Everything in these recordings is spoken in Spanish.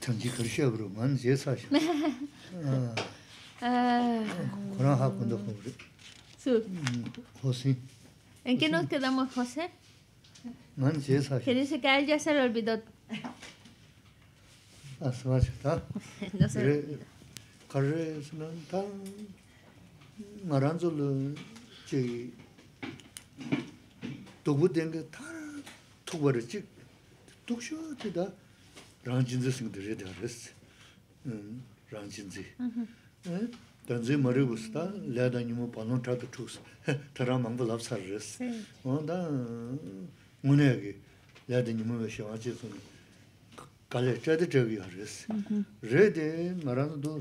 전기 그러셔 그러면 제 사실. 네. 어. 그런 수. 호세. ¿En qué nos quedamos, José? Man, sí, esa. Que dice que a él ya se le olvidó. Ah, se va a ser, No se Carre, se Maranzo, Che... ta... dukshu ti da rangjinzi singdi re da res, rangjinzi. Danzi maribus da laya da nyumu panon tatu tuks, tarang mangbu lapsar res. Da ngunayagi laya da nyumu we shiwaji suni kale chadi chagi ya res. Re de marang du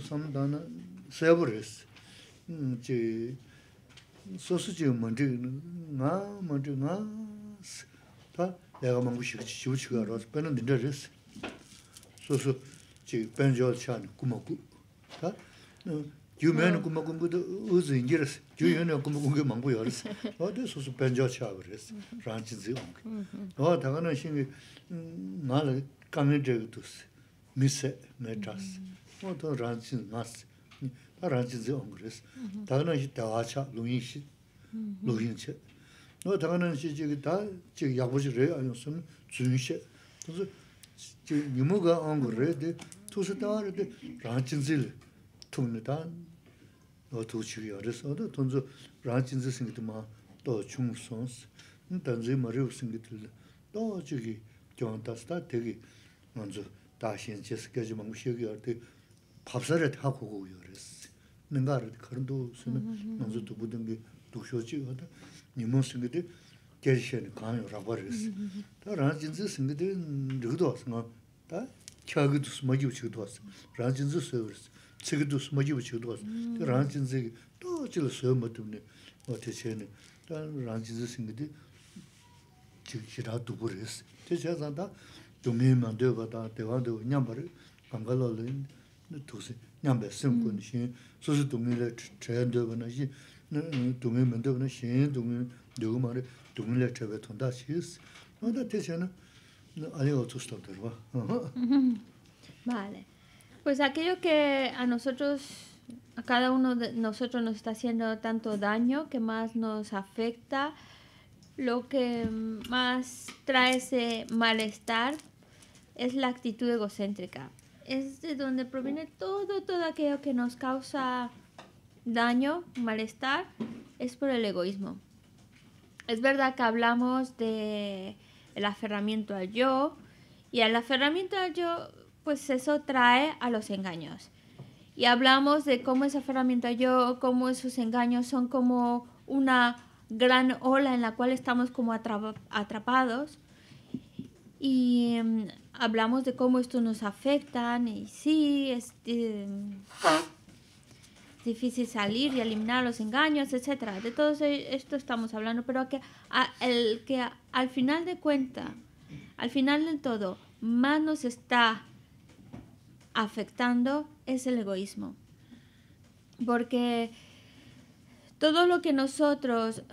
내가 먹고 싶어 지우 치고 알아서 빼는 데 그랬어. 소소 지 벤저 찬 꾸먹고. 자. 유면은 꾸먹고 것도 어제 인지를 주연은 꾸먹고 그 망고 열었어. 어디 소소 벤저 차 그랬어. 란치 지금. 어 당하는 신이 말 까메드도 미세 메타스. 어또 란치 나스. 다 란치 지금 그랬어. 당하는 시 대화차 루인시. 루인체. 노 당하는 시지 다 지금 약보지 그래 아니었음 준시 그래서 지금 유무가 안 그래도 투수 따르데 라진질 통내다 노 도치기 어렸어도 돈주 생기도 막또 중소스 단지 머리 없으니들 또 저기 경한다스다 되게 먼저 다시 이제 스케줄 막 쉬기 할때 밥살에 다 고고 그랬어 내가 그런도 쓰면 먼저 두부든 게 도쇼지 nimon singidi kari shayani kani rabar yasi. Ta rana jinzi singidi rigido wasi nga, ta 라진즈 dus majibu chigido wasi, rana 라진즈 suyo wasi, tsigi dus majibu chigido wasi. Ta rana jinzi ki to chila suyo matibni wate shayani, Vale. Pues aquello que a nosotros a cada uno de nosotros nos está haciendo tanto daño, que más nos afecta, lo que más trae ese malestar es la actitud egocéntrica. Es de donde proviene todo, todo aquello que nos causa daño, malestar, es por el egoísmo. Es verdad que hablamos de el aferramiento al yo y el aferramiento al yo, pues eso trae a los engaños. Y hablamos de cómo ese aferramiento al yo, cómo esos engaños son como una gran ola en la cual estamos como atrapados y em, hablamos de cómo esto nos afecta y sí, este, difícil salir y eliminar los engaños, etcétera. De todo e, esto estamos hablando, pero que, el, que al final de cuenta, al final del todo, más nos está afectando es el egoísmo. Porque todo lo que nosotros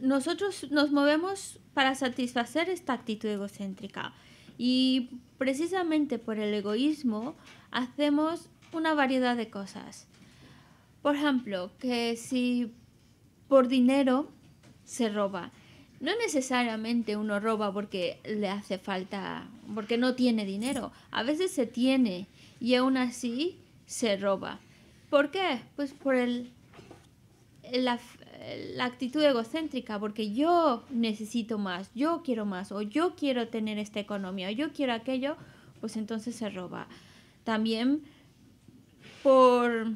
nosotros nos movemos para satisfacer esta actitud egocéntrica y precisamente por el egoísmo hacemos una variedad de cosas. Por ejemplo, que si por dinero se roba. No necesariamente uno roba porque le hace falta, porque no tiene dinero. A veces se tiene y aún así se roba. ¿Por qué? Pues por el, la, la actitud egocéntrica, porque yo necesito más, yo quiero más, o yo quiero tener esta economía, o yo quiero aquello, pues entonces se roba. También por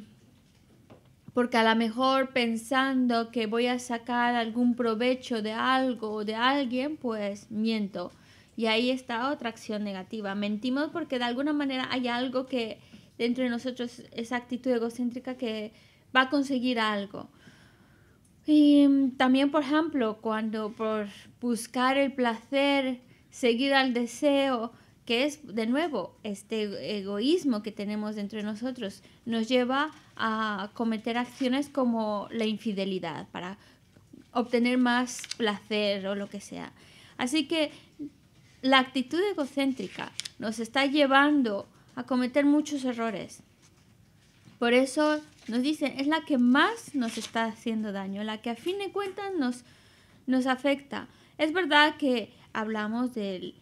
porque a lo mejor pensando que voy a sacar algún provecho de algo o de alguien, pues miento. Y ahí está otra acción negativa. Mentimos porque de alguna manera hay algo que dentro de nosotros, esa actitud egocéntrica que va a conseguir algo. Y también, por ejemplo, cuando por buscar el placer, seguir al deseo, que es de nuevo este egoísmo que tenemos dentro de nosotros, nos lleva a cometer acciones como la infidelidad para obtener más placer o lo que sea. Así que la actitud egocéntrica nos está llevando a cometer muchos errores. Por eso nos dicen, es la que más nos está haciendo daño, la que a fin de cuentas nos, nos afecta. Es verdad que hablamos del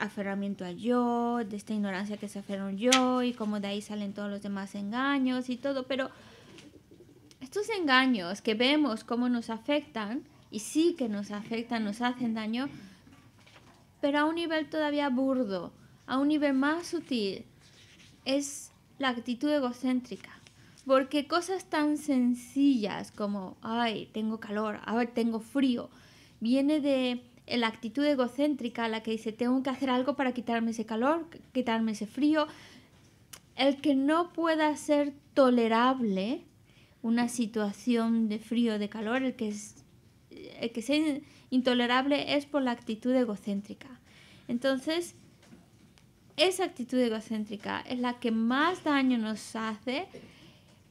aferramiento a yo, de esta ignorancia que se aferra yo y cómo de ahí salen todos los demás engaños y todo, pero estos engaños que vemos cómo nos afectan y sí que nos afectan, nos hacen daño, pero a un nivel todavía burdo, a un nivel más sutil, es la actitud egocéntrica. Porque cosas tan sencillas como, ay, tengo calor, ay, tengo frío, viene de la actitud egocéntrica, la que dice tengo que hacer algo para quitarme ese calor, quitarme ese frío, el que no pueda ser tolerable una situación de frío, de calor, el que, es, el que sea intolerable es por la actitud egocéntrica. Entonces, esa actitud egocéntrica es la que más daño nos hace,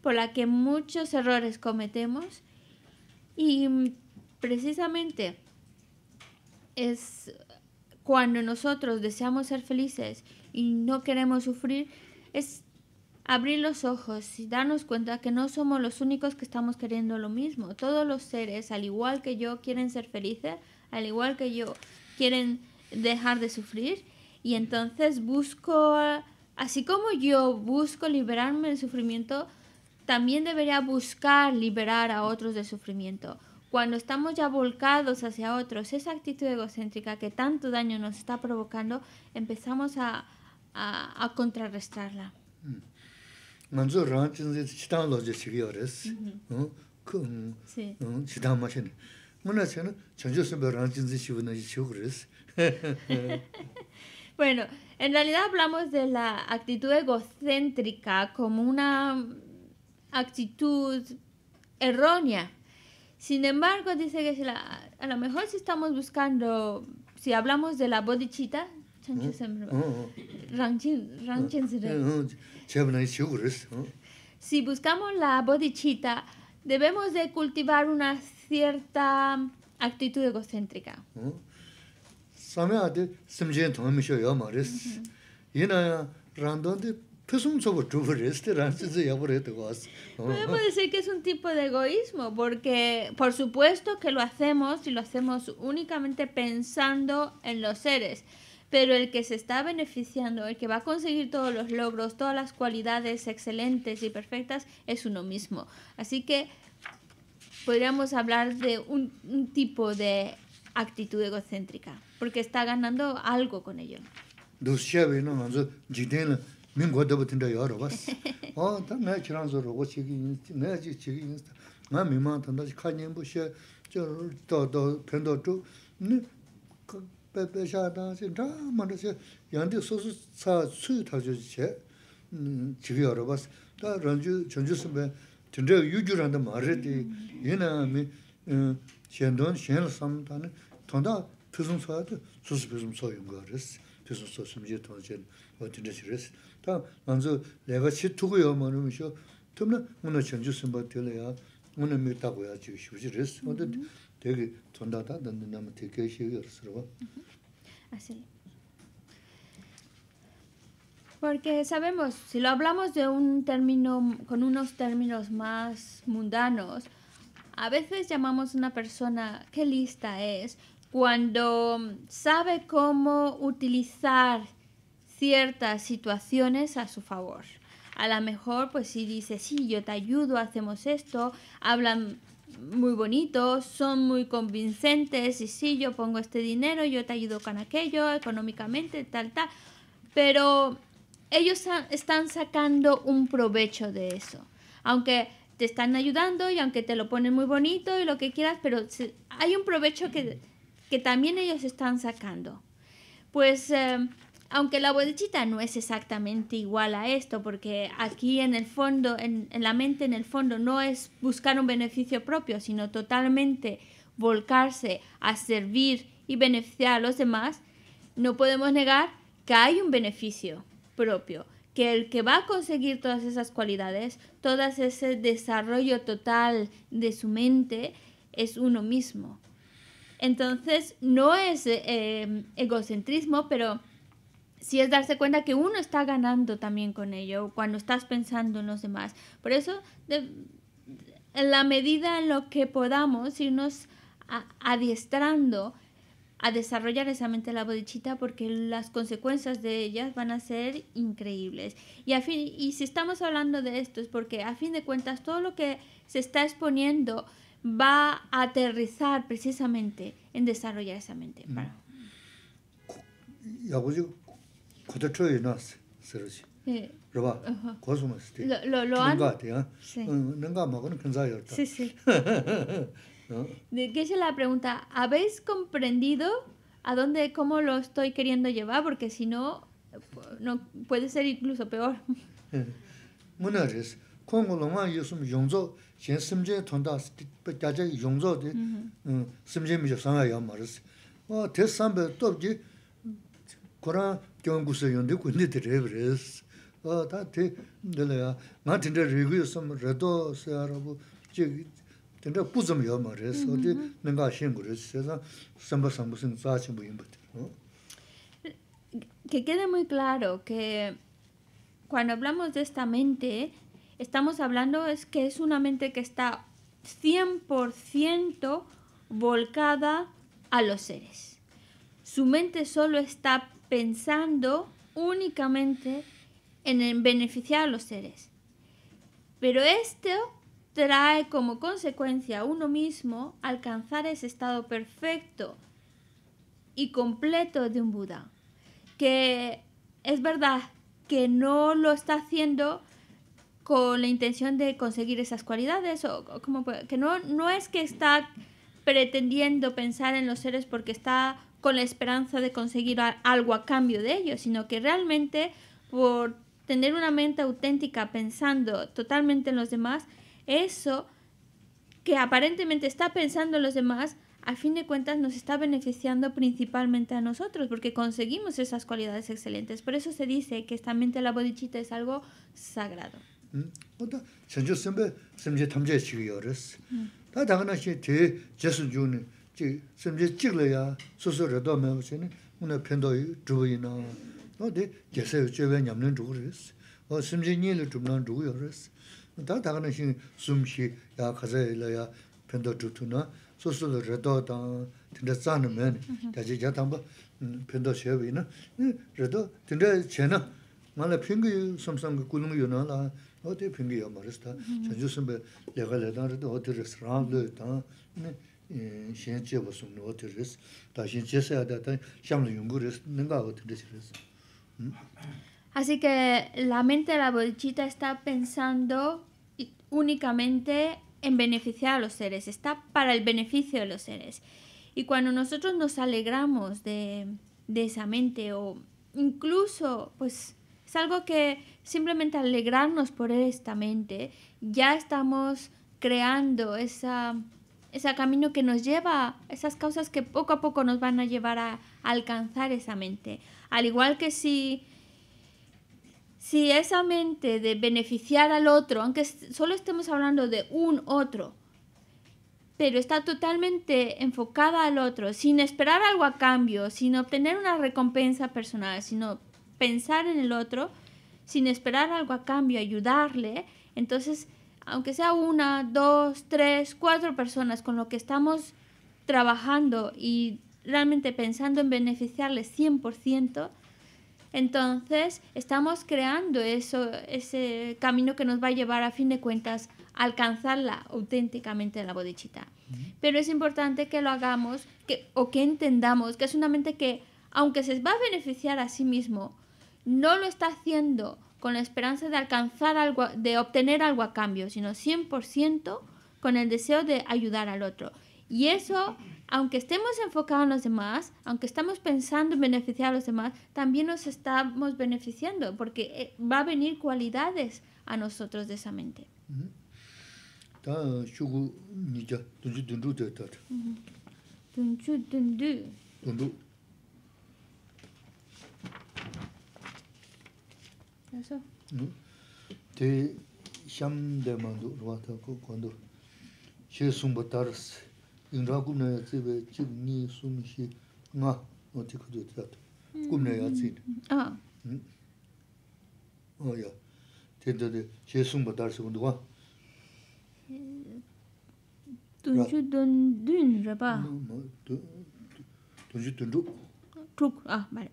por la que muchos errores cometemos y mm, precisamente es cuando nosotros deseamos ser felices y no queremos sufrir, es abrir los ojos y darnos cuenta que no somos los únicos que estamos queriendo lo mismo. Todos los seres, al igual que yo, quieren ser felices, al igual que yo, quieren dejar de sufrir. Y entonces busco, así como yo busco liberarme del sufrimiento, también debería buscar liberar a otros del sufrimiento. Cuando estamos ya volcados hacia otros, esa actitud egocéntrica que tanto daño nos está provocando, empezamos a, a, contrarrestarla. Mm. Sí. bueno, en realidad hablamos de la actitud egocéntrica como una actitud errónea sin embargo, dice que a lo mejor si estamos buscando, si hablamos de la bodichita, ¿Mm? ¿Mm? ¿Mm? ¿eh? si buscamos la bodichita, debemos de cultivar una cierta actitud egocéntrica. Podemos decir que es un tipo de egoísmo, porque por supuesto que lo hacemos y lo hacemos únicamente pensando en los seres, pero el que se está beneficiando, el que va a conseguir todos los logros, todas las cualidades excelentes y perfectas, es uno mismo. Así que podríamos hablar de un, tipo de actitud egocéntrica, porque está ganando algo con ello. min go debu 어, yaro bas. O, ta nga kiran zo rogo chigi yinz, nga chigi chigi yinz, nga 네. maa tanda chi ka nyingbu she, jo do do pendo tu, ni pe pe sha da si, dha ma da si, yandi su su sa su yu ta ju che, chigi yaro bas. Ta ranju, chanju sumbe, tinda randa yina mi, shen don, shen tanda tanda o así porque sabemos si lo hablamos de un término con unos términos más mundanos a veces llamamos a una persona qué lista es cuando sabe cómo utilizar ciertas situaciones a su favor. A la mejor, pues si dice, sí, yo te ayudo, hacemos esto, hablan muy bonitos, son muy convincentes y sí, yo pongo este dinero, yo te ayudo con aquello, económicamente, tal, tal. Pero ellos están sacando un provecho de eso. Aunque te están ayudando y aunque te lo ponen muy bonito y lo que quieras, pero hay un provecho que, también ellos están sacando. Pues eh, aunque la bolichita no es exactamente igual a esto, porque aquí en el fondo, en, la mente, en el fondo, no es buscar un beneficio propio, sino totalmente volcarse a servir y beneficiar a los demás, no podemos negar que hay un beneficio propio, que el que va a conseguir todas esas cualidades, todo ese desarrollo total de su mente, es uno mismo. Entonces, no es eh, egocentrismo, pero si es darse cuenta que uno está ganando también con ello cuando estás pensando en los demás. Por eso, en la medida en lo que podamos irnos adiestrando a desarrollar esa mente de la bodichita porque las consecuencias de ellas van a ser increíbles. Y, a fin, y si estamos hablando de esto es porque a fin de cuentas todo lo que se está exponiendo va a aterrizar precisamente en desarrollar esa mente. Mm kuta choye nas sirisi. Raba, kosuma siti. Lo, lo lo Nanga ti, nanga mago na kanza yorta. Sí, sí. Geshe la pregunta, ¿habéis comprendido a dónde, cómo lo estoy queriendo llevar? Porque si no, no puede ser incluso peor. Muna res, kongo loma yosum yongzo, shen simje tonda, gyaja yongzo di, simje mijo sanga yama res. Te sambe topji, koran que quede muy claro que cuando hablamos de esta mente estamos hablando es que es una mente que está 100% volcada a los seres. Su mente solo está pensando únicamente en beneficiar a los seres. Pero esto trae como consecuencia a uno mismo alcanzar ese estado perfecto y completo de un Buda. Que es verdad que no lo está haciendo con la intención de conseguir esas cualidades, o, como que no, no es que está pretendiendo pensar en los seres porque está con la esperanza de conseguir algo a cambio de ello, sino que realmente por tener una mente auténtica pensando totalmente en los demás, eso que aparentemente está pensando en los demás, a fin de cuentas nos está beneficiando principalmente a nosotros, porque conseguimos esas cualidades excelentes. Por eso se dice que esta mente la bodichita es algo sagrado. tsik tsik le yaa soso rado me wo 어디 계세요 pendo yu zhubuyi 어 o de kyesay yu chewe nyamlin 신 숨시 o 가자야 편도 dzhubnaan dzhugu yu riz daa dhagana xin 편도 쉐비나 그래도 kazaay la yaa pendo dzhubtu 그 soso rado dang tenda tsaani meni daa chiga tangpa pendo chewe naa rado che pingi yu yu o de pingi chanchu o de Así que la mente de la bolchita está pensando únicamente en beneficiar a los seres, está para el beneficio de los seres. Y cuando nosotros nos alegramos de, de esa mente o incluso, pues es algo que simplemente alegrarnos por esta mente, ya estamos creando esa ese camino que nos lleva, esas causas que poco a poco nos van a llevar a, alcanzar esa mente. Al igual que si, si esa mente de beneficiar al otro, aunque solo estemos hablando de un otro, pero está totalmente enfocada al otro, sin esperar algo a cambio, sin obtener una recompensa personal, sino pensar en el otro, sin esperar algo a cambio, ayudarle, entonces aunque sea una, dos, tres, cuatro personas con lo que estamos trabajando y realmente pensando en beneficiarles 100%, entonces estamos creando ese camino que nos va a llevar a fin de cuentas a alcanzarla auténticamente en la bodichita. Pero es importante que lo hagamos que, o que entendamos que es una mente que, aunque se va a beneficiar a sí mismo, no lo está haciendo con la esperanza de alcanzar algo, de obtener algo a cambio, sino 100% con el deseo de ayudar al otro. Y eso, aunque estemos enfocados en los demás, aunque estamos pensando en beneficiar a los demás, también nos estamos beneficiando, porque eh, va a venir cualidades a nosotros de esa mente. Asa. Te sham de mandu ruwa ta ku kuandu, She sumba taras. Inra kumne ya tsive, chikni sumshi nga. O ti kudu iti tatu. ya tsine. Aa. O ya. Tento de she sumba taras kundu huwa. Tonshu ton dyn ri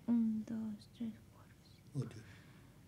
Un, dos,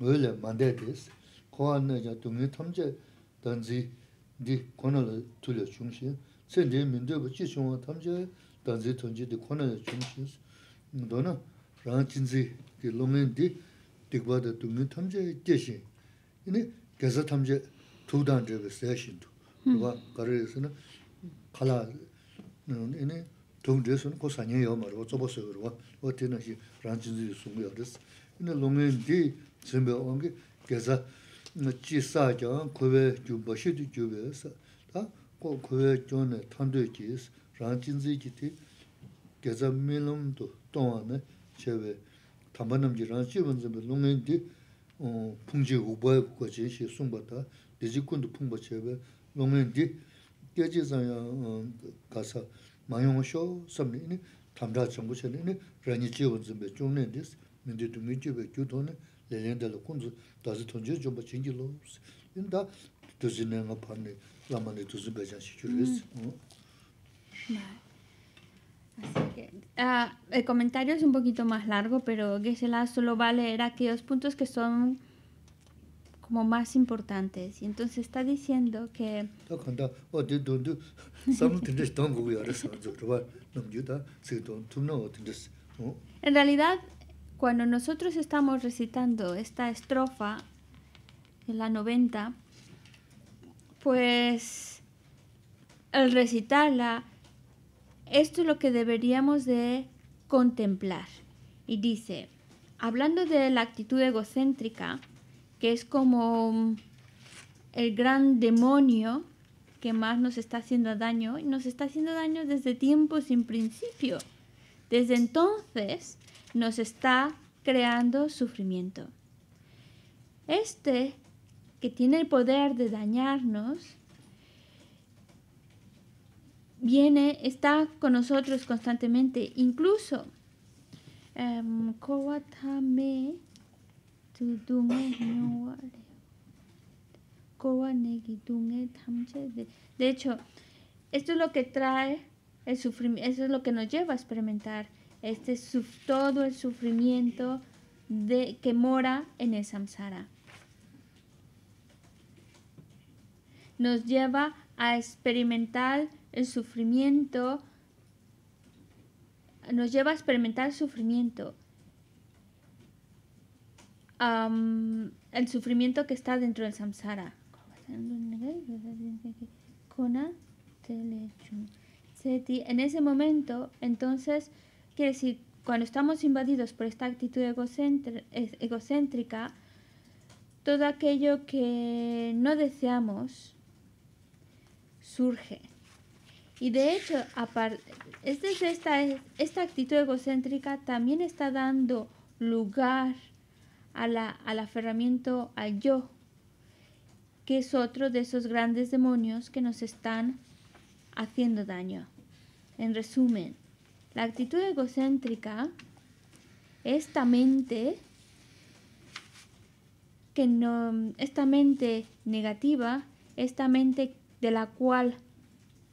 wéle mandé tés, kóa ná yá dungé tamché danzi di kóna lé tulé chungxé, tsén 던지 mendé wé chí 너는 tamché danzi tónché di 동의 탐제 제시 ndó ná 탐제 chínzi di lóngé di dikwá dá dungé tamché ké xé, iné kéza tamché tó dán ché wé xé xé tó, ná ná yá zimbe ongi geza chi saa kyaa kuwe gyu bashi di gyu we sa ta ko kuwe gyu ne tando e ki is rang jinzi ki ti geza mi lom tu tongwa um, ne che we tamba namji rang chi wan di pungji kukwa pungba di kasa ini ini mindi tu el comentario es un poquito más largo, pero Geshe-la solo va a leer aquellos puntos que son como más importantes. Y entonces está diciendo que... Mm. en realidad, cuando nosotros estamos recitando esta estrofa en la 90, pues al recitarla, esto es lo que deberíamos de contemplar. Y dice, hablando de la actitud egocéntrica, que es como el gran demonio que más nos está haciendo daño, y nos está haciendo daño desde tiempo sin principio. Desde entonces, nos está creando sufrimiento. Este que tiene el poder de dañarnos viene, está con nosotros constantemente, incluso em, de hecho, esto es lo que trae el sufrimiento, eso es lo que nos lleva a experimentar este, todo el sufrimiento de, que mora en el samsara. Nos lleva a experimentar el sufrimiento, nos lleva a experimentar sufrimiento, el sufrimiento que está dentro del samsara. En ese momento, entonces, Quiere decir, cuando estamos invadidos por esta actitud egocéntrica, todo aquello que no deseamos surge. Y de hecho, es esta, actitud egocéntrica también está dando lugar al aferramiento al yo, que es otro de esos grandes demonios que nos están haciendo daño. En resumen, la actitud egocéntrica esta mente que no esta mente negativa, esta mente de la cual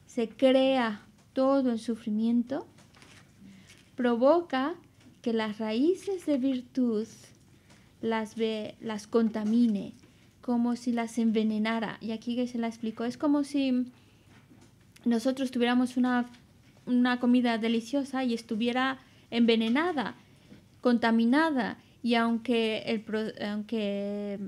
se crea todo el sufrimiento, provoca que las raíces de virtud las, las contamine, como si las envenenara. Y aquí que se la explicó, es como si nosotros tuviéramos una una comida deliciosa y estuviera envenenada, contaminada. Y aunque, el, aunque,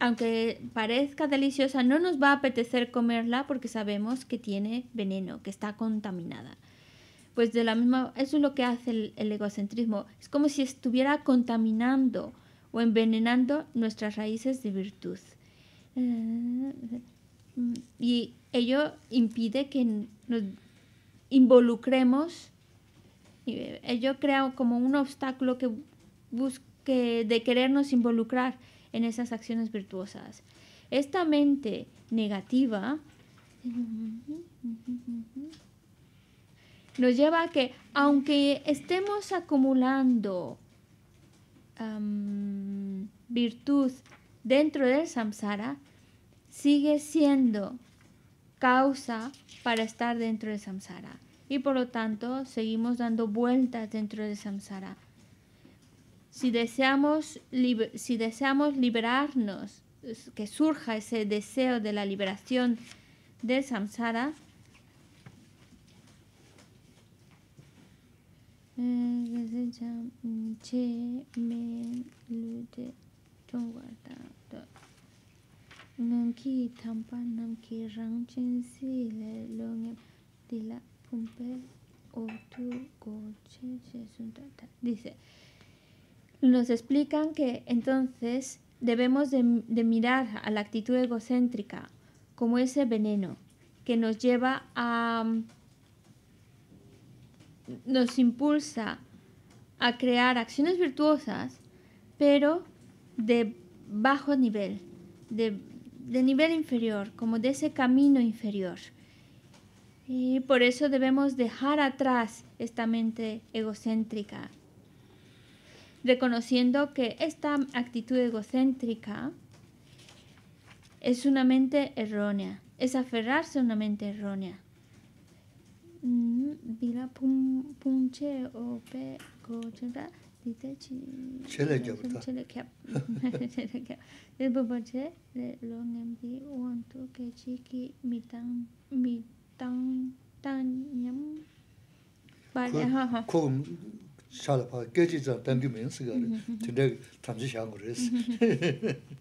aunque parezca deliciosa, no nos va a apetecer comerla porque sabemos que tiene veneno, que está contaminada. Pues de la misma, eso es lo que hace el, el egocentrismo. Es como si estuviera contaminando o envenenando nuestras raíces de virtud. Eh, y ello impide que nos involucremos. Eh, yo creo como un obstáculo que busque de querernos involucrar en esas acciones virtuosas. Esta mente negativa nos lleva a que aunque estemos acumulando virtud dentro del samsara, sigue siendo causa para estar dentro de samsara. Y por lo tanto, seguimos dando vueltas dentro de samsara. Si deseamos, si deseamos liberarnos, que surja ese deseo de la liberación de samsara, eh, Dice, nos explican que entonces debemos de, de mirar a la actitud egocéntrica como ese veneno que nos lleva a... nos impulsa a crear acciones virtuosas, pero de bajo nivel, de de nivel inferior, como de ese camino inferior. Y por eso debemos dejar atrás esta mente egocéntrica, reconociendo que esta actitud egocéntrica es una mente errónea, es aferrarse a una mente errónea. Mm,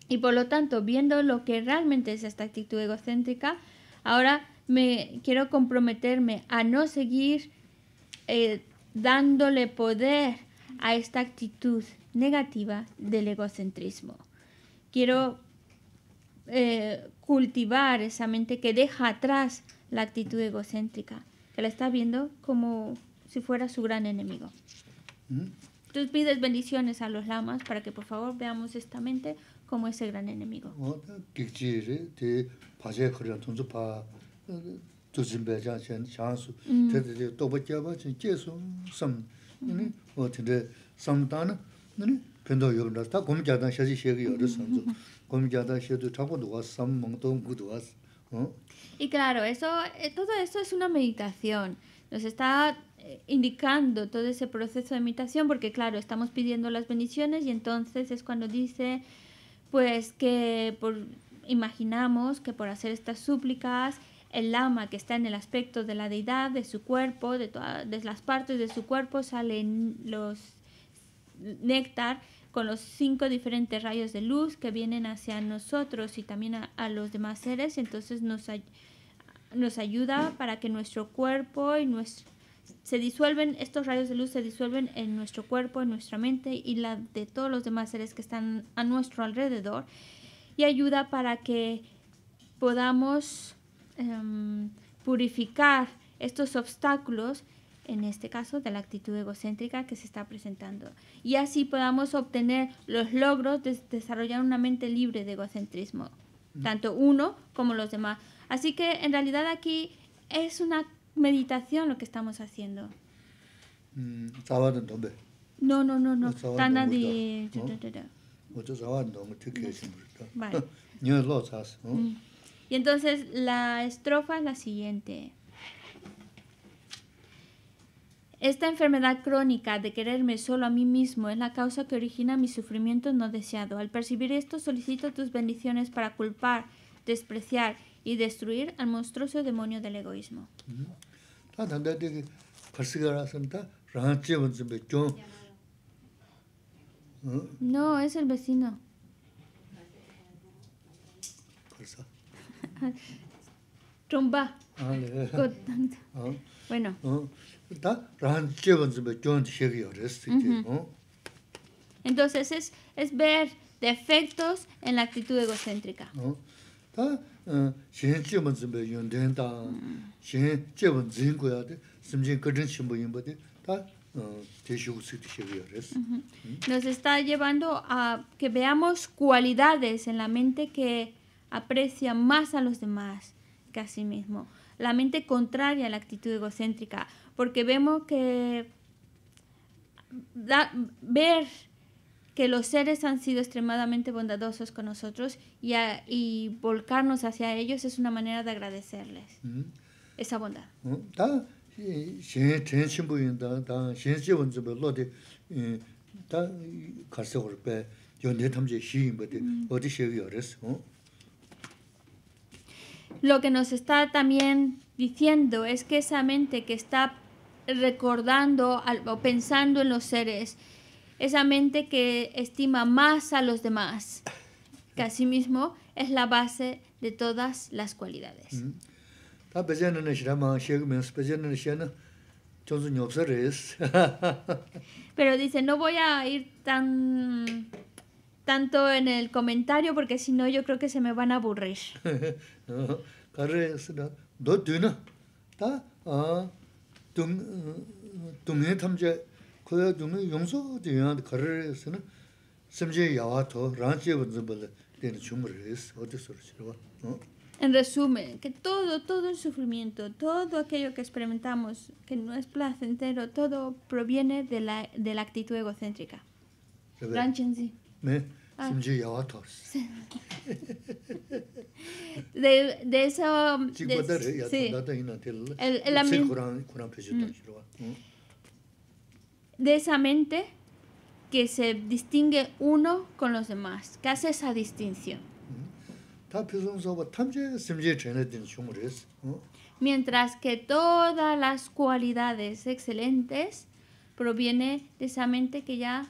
y por lo tanto, viendo lo que realmente es esta actitud egocéntrica, ahora me quiero comprometerme a no seguir eh, dándole poder a esta actitud negativa del egocentrismo. Quiero eh, cultivar esa mente que deja atrás la actitud egocéntrica, que la está viendo como si fuera su gran enemigo. ¿Mm? Tú pides bendiciones a los lamas para que por favor veamos esta mente como ese gran enemigo y claro eso eh, todo eso es una meditación nos está eh, indicando todo ese proceso de meditación porque claro estamos pidiendo las bendiciones y entonces es cuando dice pues que por imaginamos que por hacer estas súplicas el lama que está en el aspecto de la deidad, de su cuerpo, de todas las partes de su cuerpo, salen los néctar con los cinco diferentes rayos de luz que vienen hacia nosotros y también a, los demás seres. Entonces nos, nos ayuda para que nuestro cuerpo y nuestro... Se disuelven, estos rayos de luz se disuelven en nuestro cuerpo, en nuestra mente y la de todos los demás seres que están a nuestro alrededor. Y ayuda para que podamos Em, purificar estos obstáculos, en este caso de la actitud egocéntrica que se está presentando, y así podamos obtener los logros de desarrollar una mente libre de egocentrismo, tanto uno como los demás. Así que en realidad aquí es una meditación lo que estamos haciendo. Mm, entonces No, no, no, no. Tana de... Y entonces la estrofa es la siguiente. Esta enfermedad crónica de quererme solo a mí mismo es la causa que origina mi sufrimiento no deseado. Al percibir esto, solicito tus bendiciones para culpar, despreciar y destruir al monstruoso demonio del egoísmo. No, es el vecino. tromba bueno entonces es, es ver defectos en la actitud egocéntrica nos está llevando a que veamos cualidades en la mente que aprecia más a los demás que a sí mismo. La mente contraria a la actitud egocéntrica, porque vemos que ver que los seres han sido extremadamente bondadosos con nosotros y, volcarnos hacia ellos es una manera de agradecerles mm-hmm. esa bondad. Mm-hmm. Eh, lo que nos está también diciendo es que esa mente que está recordando o pensando en los seres, esa mente que estima más a los demás, que mismo es la base de todas las cualidades. Mm-hmm. Pero dice, no voy a ir tan tanto en el comentario porque si no yo creo que se me van a aburrir. En resumen, que todo, todo el sufrimiento, todo aquello que experimentamos, que no es placentero, todo proviene de la, de la actitud egocéntrica. sí ¿Eh? Ah. De, de eso... De, sí. Mm. Mm. de esa mente que se distingue uno con los demás, que hace esa distinción. Mm. Mientras que todas las cualidades excelentes proviene de esa mente que ya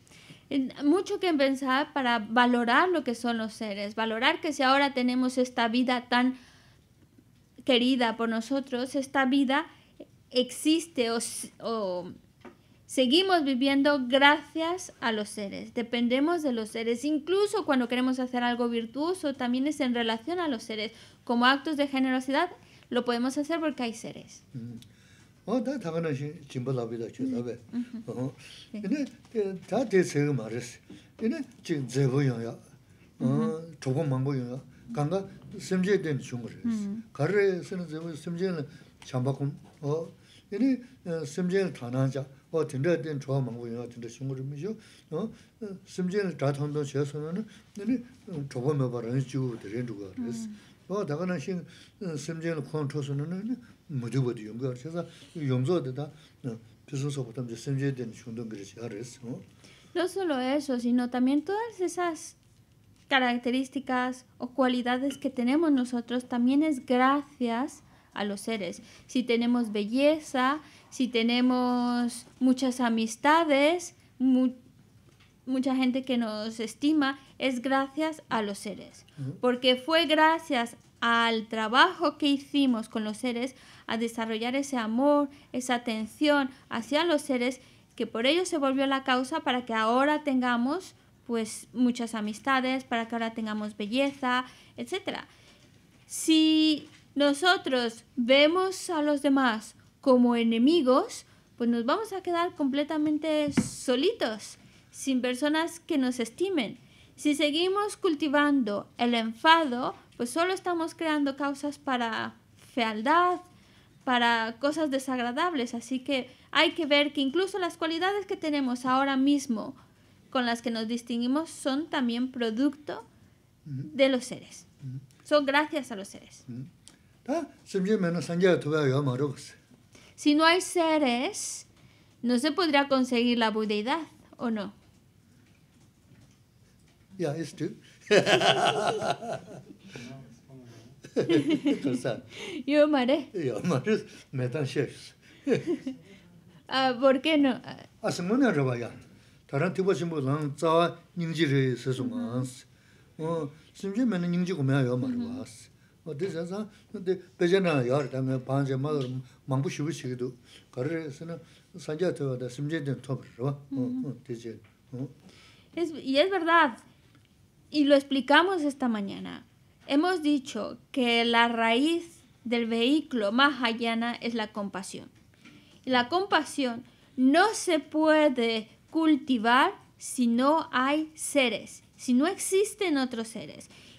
mucho que pensar para valorar lo que son los seres, valorar que si ahora tenemos esta vida tan querida por nosotros, esta vida existe o, o Seguimos viviendo gracias a los seres, dependemos de los seres, incluso cuando queremos hacer algo virtuoso, también es en relación a los seres. Como actos de generosidad lo podemos hacer porque hay seres. 어, 다 당연한 시 어. 근데 다 대세가 말했어. 근데 지금 제보여요. 어, 조금 망고여요. 간가 심지에 된 중국에서. 가르에서는 제보 심지에는 어. 근데 심지에는 다나자. No solo eso, sino también todas esas características o cualidades que tenemos nosotros también es gracias a los seres. Si tenemos belleza, si tenemos muchas amistades, mucha gente que nos estima, es gracias a los seres. Porque fue gracias al trabajo que hicimos con los seres, a desarrollar ese amor, esa atención hacia los seres, que por ello se volvió la causa para que ahora tengamos pues muchas amistades, para que ahora tengamos belleza, etcétera Si nosotros vemos a los demás como enemigos, pues nos vamos a quedar completamente solitos, sin personas que nos estimen. Si seguimos cultivando el enfado, pues solo estamos creando causas para fealdad, para cosas desagradables. Así que hay que ver que incluso las cualidades que tenemos ahora mismo, con las que nos distinguimos, son también producto de los seres. Son gracias a los seres. Si no hay seres, no se podría conseguir la budeidad, ¿o no? Ya, esto Yo madre Yo madre Me dan ah ¿Por qué no? A un año, ya. Taran tipo sin bolan, zawa, ningji re, se sumas. Simple, me dan ningji, como ya, yo y es verdad y lo explicamos esta mañana hemos dicho que la raíz del vehículo mahayana es la compasión la compasión no se puede cultivar si no hay seres si no existen otros seres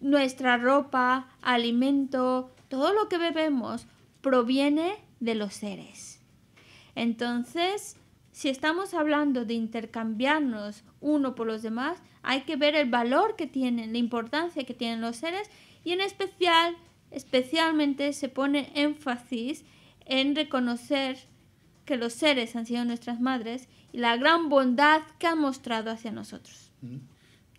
Nuestra ropa, alimento, todo lo que bebemos proviene de los seres. Entonces, si estamos hablando de intercambiarnos uno por los demás, hay que ver el valor que tienen, la importancia que tienen los seres y en especial, especialmente se pone énfasis en reconocer que los seres han sido nuestras madres y la gran bondad que han mostrado hacia nosotros. ¿Mm?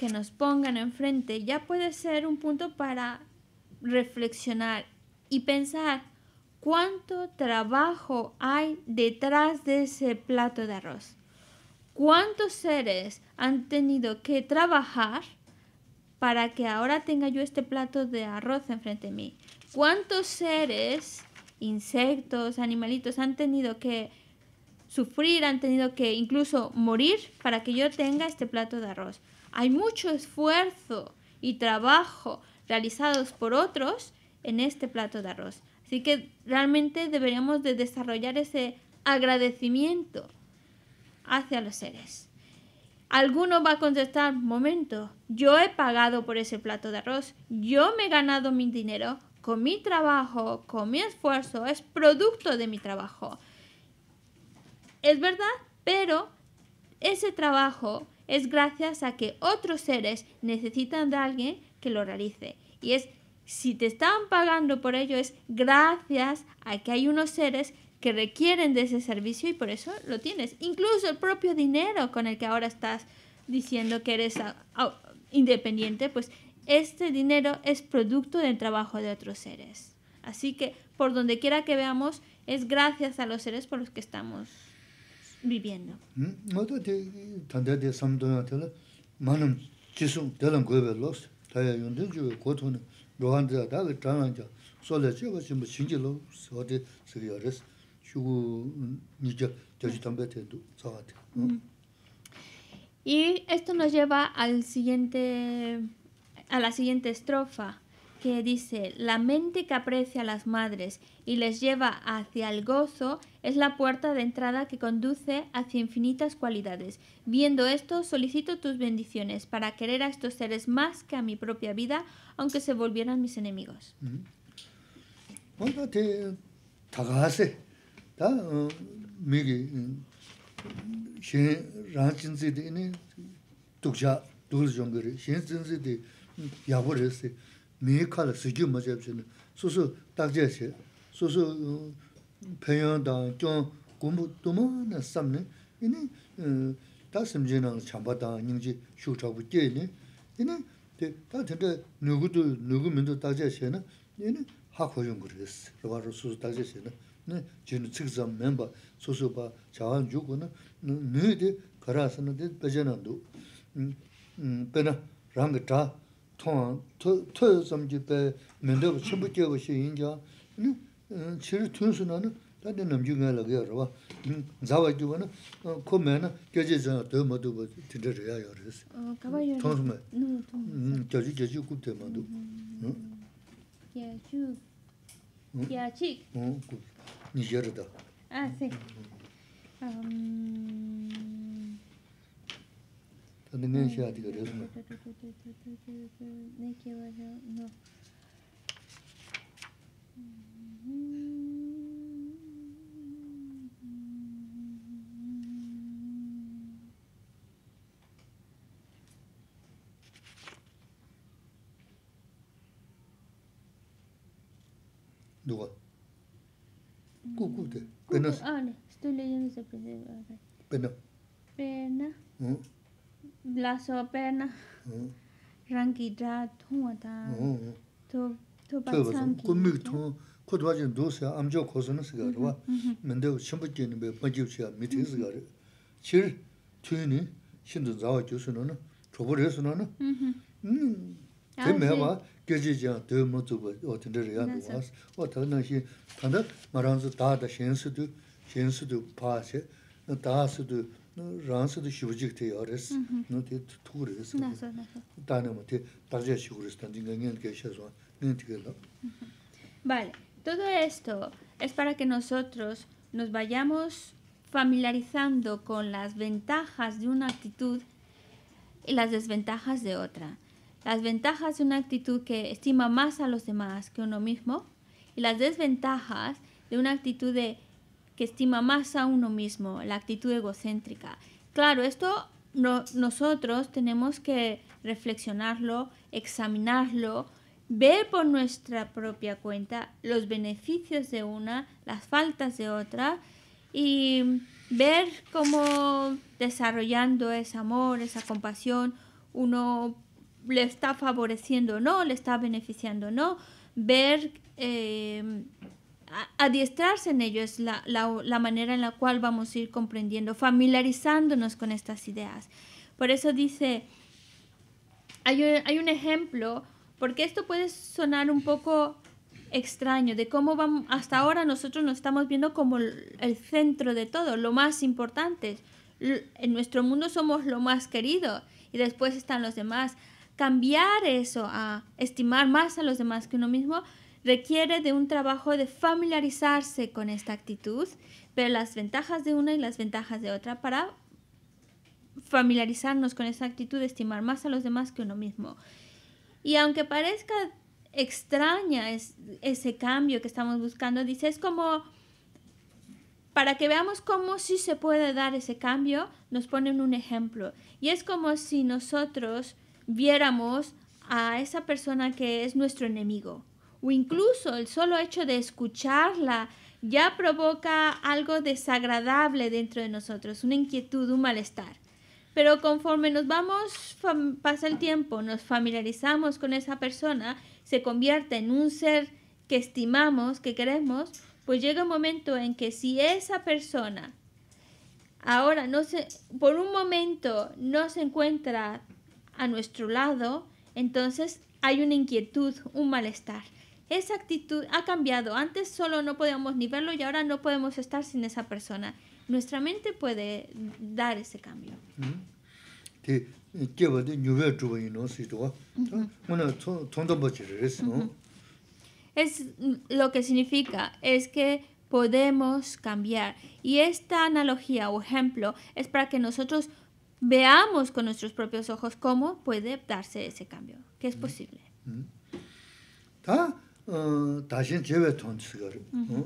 que nos pongan enfrente ya puede ser un punto para reflexionar y pensar cuánto trabajo hay detrás de ese plato de arroz. ¿Cuántos seres han tenido que trabajar para que ahora tenga yo este plato de arroz enfrente de mí? ¿Cuántos seres, insectos, animalitos, han tenido que sufrir, han tenido que incluso morir para que yo tenga este plato de arroz? Hay mucho esfuerzo y trabajo realizados por otros en este plato de arroz. Así que realmente deberíamos de desarrollar ese agradecimiento hacia los seres. Alguno va a contestar, momento, yo he pagado por ese plato de arroz, yo me he ganado mi dinero con mi trabajo, con mi esfuerzo, es producto de mi trabajo. Es verdad, pero ese trabajo es gracias a que otros seres necesitan de alguien que lo realice. Y es, si te están pagando por ello, es gracias a que hay unos seres que requieren de ese servicio y por eso lo tienes. Incluso el propio dinero con el que ahora estás diciendo que eres independiente, pues este dinero es producto del trabajo de otros seres. Así que por donde quiera que veamos, es gracias a los seres por los que estamos viviendo. Y esto nos lleva al siguiente, a la siguiente estrofa que dice, la mente que aprecia a las madres y les lleva hacia el gozo es la puerta de entrada que conduce hacia infinitas cualidades. Viendo esto, solicito tus bendiciones para querer a estos seres más que a mi propia vida, aunque se volvieran mis enemigos. Mm-hmm. mii ka la 소소 ma 소소 chayab su su takjaya chayab su su penyang dang kyung kumbu duma na samne ini ta simche nang chamba dang nyingchi shuk chabu kye ini ini ta tenka nugu du nugu mindu takjaya chayana ini ha khoyung pa na nui di karasana di tōngwa, tō yō tsam jī bē mēndabu chibu kia wā shē yīn jā, nī, chiri tūn sū na nī, tā tī nam jī ngā lā gā rā wā, zā wā jī wā nī, kō mē nā, gā jī zā tō mā tū bā 那你念啥地个？这是嘛？嘟嘟嘟嘟嘟嘟嘟嘟，念起我叫，嗯哼，嘟个，酷酷的，笨不？啊，对，就那样子的，笨不？笨不？嗯。la so pe na rang gi da thong wa da to to ba chang ku mi to ku dwa jin do se am na se ga wa men de chim bu jin be pa mm-hmm. mm. ji chi mi ti se na na Vale, todo esto es para que nosotros nos vayamos familiarizando con las ventajas de una actitud y las desventajas de otra. Las ventajas de una actitud que estima más a los demás que uno mismo y las desventajas de una actitud de que estima más a uno mismo, la actitud egocéntrica. Claro, esto nosotros tenemos que reflexionarlo, examinarlo, ver por nuestra propia cuenta los beneficios de una, las faltas de otra y ver cómo desarrollando ese amor, esa compasión, uno le está favoreciendo o no, le está beneficiando o no, ver eh, adiestrarse en ello es la, manera en la cual vamos a ir comprendiendo, familiarizándonos con estas ideas. Por eso dice, hay, un ejemplo, porque esto puede sonar un poco extraño, de cómo hasta ahora nosotros nos estamos viendo como el centro de todo, lo más importante. En nuestro mundo somos lo más querido y después están los demás. Cambiar eso a estimar más a los demás que uno mismo requiere de un trabajo de familiarizarse con esta actitud, ver las ventajas de una y las ventajas de otra para familiarizarnos con esa actitud de estimar más a los demás que uno mismo. Y aunque parezca extraña ese cambio que estamos buscando, dice, es como para que veamos cómo sí se puede dar ese cambio, nos ponen un ejemplo. Y es como si nosotros viéramos a esa persona que es nuestro enemigo o incluso el solo hecho de escucharla ya provoca algo desagradable dentro de nosotros, una inquietud, un malestar. Pero conforme nos vamos, pasa el tiempo, nos familiarizamos con esa persona, se convierte en un ser que estimamos, que queremos, pues llega un momento en que si esa persona ahora no se, por un momento no se encuentra a nuestro lado, entonces hay una inquietud, un malestar. Esa actitud ha cambiado. Antes solo no podíamos ni verlo y ahora no podemos estar sin esa persona. Nuestra mente puede dar ese cambio. Mm-hmm. Mm-hmm. Mm-hmm. Es lo que significa es que podemos cambiar y esta analogía o ejemplo es para que nosotros veamos con nuestros propios ojos cómo puede darse ese cambio, que es posible. ¿Está 다시 제외 통치를 응?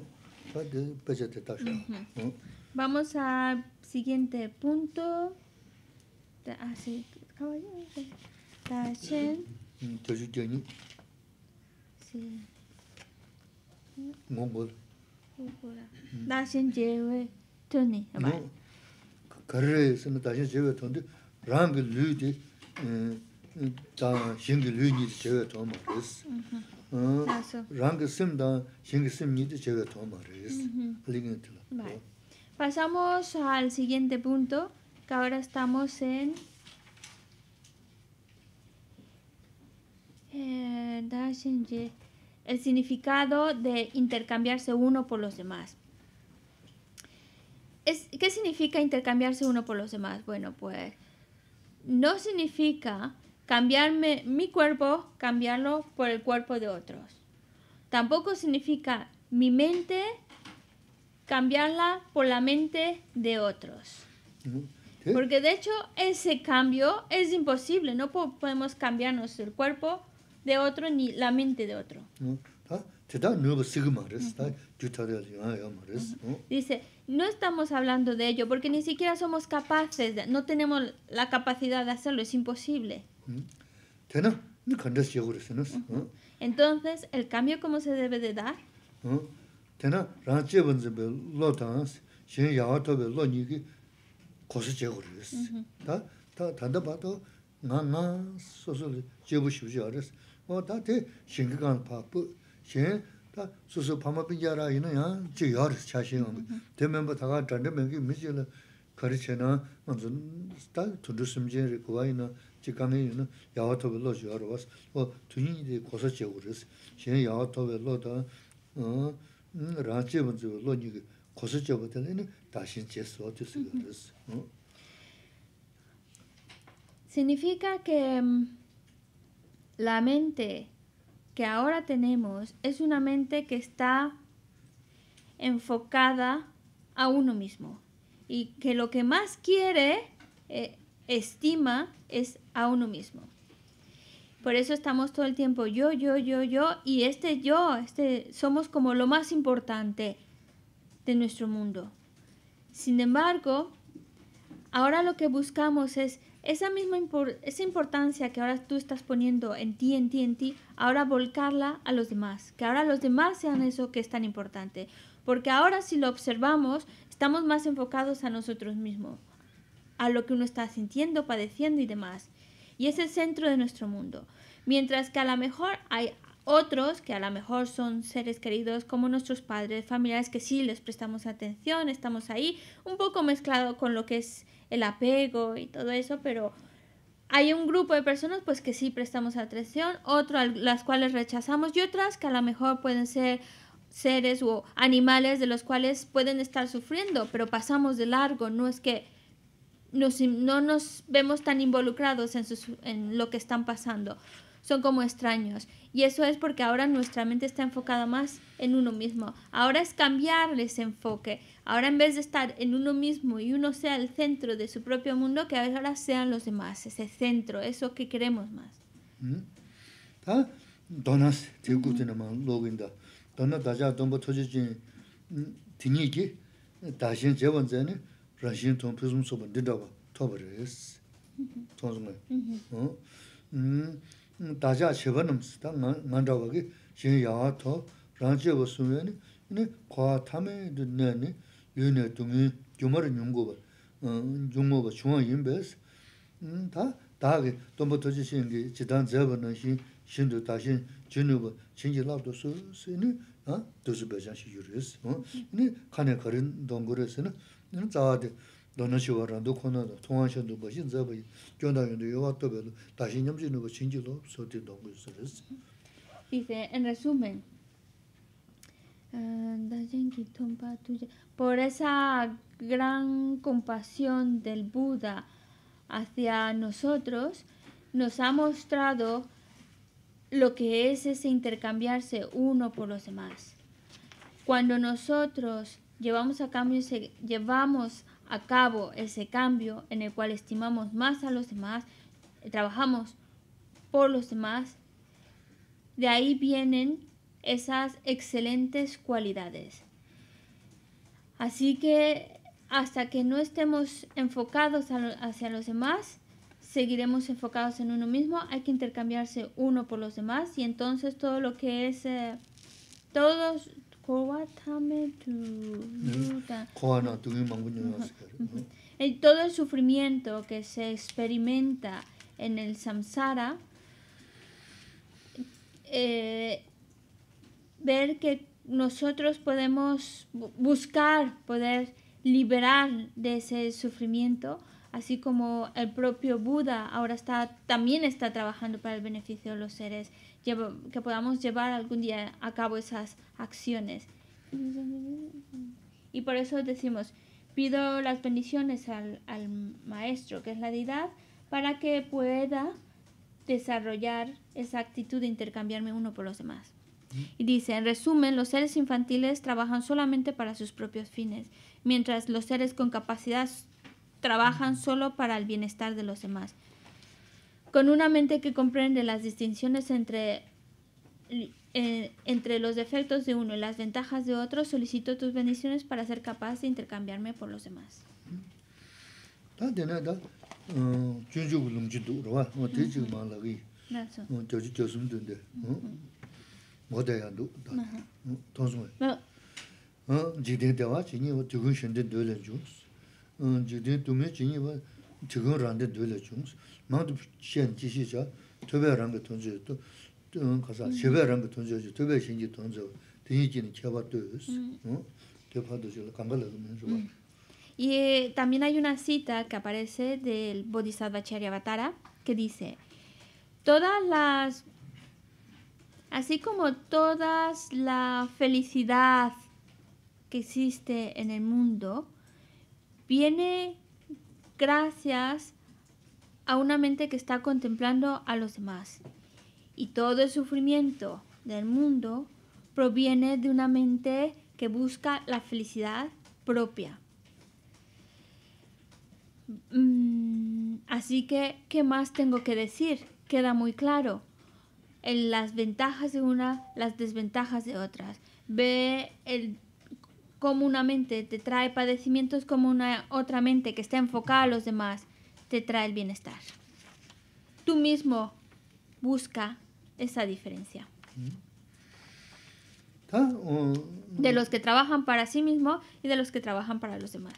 다 배제 다시 응? vamos a siguiente punto de así caballero ta chen te ayudo ni sí no por da sin jewe toni no corre jewe lu jewe Pasamos al siguiente punto, que ahora estamos en... Eh, el significado de intercambiarse uno por los demás. ¿Qué significa intercambiarse uno por los demás? Bueno, pues no significa cambiarme mi cuerpo, cambiarlo por el cuerpo de otros. Tampoco significa mi mente, cambiarla por la mente de otros. Porque de hecho ese cambio es imposible, no podemos cambiarnos el cuerpo de otro ni la mente de otro. Dice, no estamos hablando de ello porque ni siquiera somos capaces, no tenemos la capacidad de hacerlo, es imposible. ¿Tiene? ¿No cuando se llegó eso? ¿No? Entonces, el cambio cómo se debe de dar? ¿Eh? ¿Tiene? Rancho vende de lotas, se ya otro de lo ni que cosa se llegó eso. ¿Está? Está tanto pato, no no, eso se llegó su su ahora. ¿O está te chingan papo? ¿Sí? ᱛᱟ ᱥᱩᱥᱩ ᱯᱟᱢᱟ ᱯᱤᱧᱡᱟᱨᱟ ᱤᱱᱟᱹ ᱭᱟ ᱪᱮ ᱭᱟᱨ ᱪᱟᱥᱤᱭᱚᱢ ᱛᱮᱢᱮᱢᱵᱟ ᱛᱟᱜᱟ ᱴᱟᱱᱰᱮᱢᱮᱜᱤ ᱢᱤᱡᱮᱞᱟ ᱠᱟᱨᱤᱪᱮᱱᱟ ᱢᱟᱱᱡᱩᱱ ᱥᱟᱢᱟᱱᱡᱩᱱ ᱛᱟᱜᱟ ᱛᱟᱱᱫᱟ ᱯᱟᱛᱟ chi kame na yawa tobe lo o tunyi di kosa che u res shen yawa tobe lo da rang che ban ziwa lo nyi kosa che che suwa Significa que mm, la mente que ahora tenemos es una mente que está enfocada a uno mismo y que lo que más quiere eh, estima es a uno mismo. Por eso estamos todo el tiempo yo, yo, yo, yo y este yo, este somos como lo más importante de nuestro mundo. Sin embargo, ahora lo que buscamos es esa misma esa importancia que ahora tú estás poniendo en ti, en ti, en ti, ahora volcarla a los demás, que ahora los demás sean eso que es tan importante, porque ahora si lo observamos, estamos más enfocados a nosotros mismos a lo que uno está sintiendo, padeciendo y demás. Y es el centro de nuestro mundo. Mientras que a lo mejor hay otros que a lo mejor son seres queridos como nuestros padres, familiares, que sí les prestamos atención, estamos ahí, un poco mezclado con lo que es el apego y todo eso, pero hay un grupo de personas pues que sí prestamos atención, otras las cuales rechazamos y otras que a lo mejor pueden ser seres o animales de los cuales pueden estar sufriendo, pero pasamos de largo, no es que no nos vemos tan involucrados en, lo que están pasando. Son como extraños. Y eso es porque ahora nuestra mente está enfocada más en uno mismo. Ahora es cambiar ese enfoque. Ahora en vez de estar en uno mismo y uno sea el centro de su propio mundo, que ahora sean los demás, ese centro, eso que queremos más. rāshīn tōṋ pēsum sōpa dīdāba tōpa rēs, tōṋ sōṋ mē. Dājā chēpa nōṋ sī, tā ngā rāba kī shīn yāwa tō, rāñchē pa sōṋ wē nī, kua tāmē dī nē nī, yu nē tōṋ yī, gyōma rī nyōng gōba, nyōng gōba chōngā yīn bēs, tā dā shīn nā shīn, shīn tō chīn chīn tō shī yu rēs, nī Dice, en resumen, por esa gran compasión del Buda hacia nosotros, nos ha mostrado lo que es ese intercambiarse uno por los demás. Cuando nosotros llevamos a, cambio ese, llevamos a cabo ese cambio en el cual estimamos más a los demás, trabajamos por los demás, de ahí vienen esas excelentes cualidades. Así que hasta que no estemos enfocados hacia los demás, seguiremos enfocados en uno mismo. Hay que intercambiarse uno por los demás y entonces todo lo que es, eh, todos, y todo el sufrimiento que se experimenta en el samsara, eh, ver que nosotros podemos buscar poder liberar de ese sufrimiento, así como el propio Buda ahora está, también está trabajando para el beneficio de los seres que podamos llevar algún día a cabo esas acciones. Y por eso decimos, pido las bendiciones al, maestro, que es la deidad, para que pueda desarrollar esa actitud de intercambiarme uno por los demás. Mm. Y dice, en resumen, los seres infantiles trabajan solamente para sus propios fines, mientras los seres con capacidad trabajan solo para el bienestar de los demás con una mente que comprende las distinciones entre, eh, entre los defectos de uno y las ventajas de otro, solicito tus bendiciones para ser capaz de intercambiarme por los demás. Y eh, también hay una cita que aparece del Bodhisattva Charyavatara que dice, todas las, así como todas la felicidad que existe en el mundo, viene gracias a a una mente que está contemplando a los demás. Y todo el sufrimiento del mundo proviene de una mente que busca la felicidad propia. Mm, así que, ¿qué más tengo que decir? Queda muy claro. En las ventajas de una, las desventajas de otras. Ve el, cómo una mente te trae padecimientos como una otra mente que está enfocada a los demás te trae el bienestar. Tú mismo busca esa diferencia. Ah, mm, de los que trabajan para sí mismo y de los que trabajan para los demás.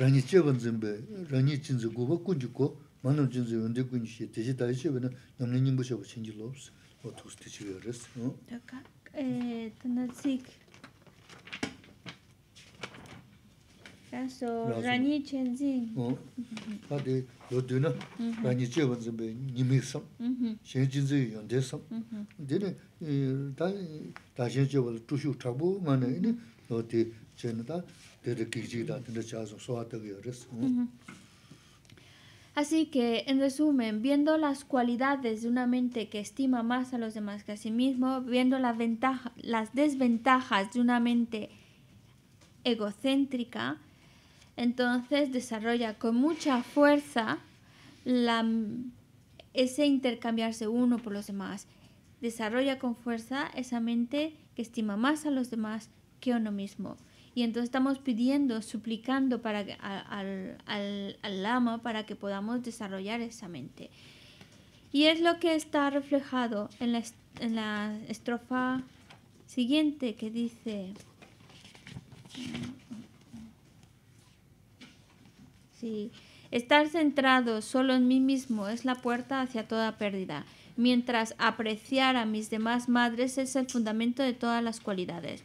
Rani chevan zimbe, rani chindzi guva kunjiko, manu chindzi yondekuni shiye, te shi tayi cheve na, namne nimbusha wa chindzi loos, otos te shiwe ya resi, oo. Taka, ee, tanadzik. Ya, so, rani chindzi. Oo, ka de, yodde na, rani Así que, en resumen, viendo las cualidades de una mente que estima más a los demás que a sí mismo, viendo las, desventajas de una mente egocéntrica, entonces desarrolla con mucha fuerza ese intercambiarse uno por los demás. Desarrolla con fuerza esa mente que estima más a los demás que a uno mismo. Y entonces estamos pidiendo, suplicando para al, al, lama para que podamos desarrollar esa mente. Y es lo que está reflejado en la, estrofa siguiente que dice... Estar centrado solo en mí mismo es la puerta hacia toda pérdida, mientras apreciar a mis demás madres es el fundamento de todas las cualidades.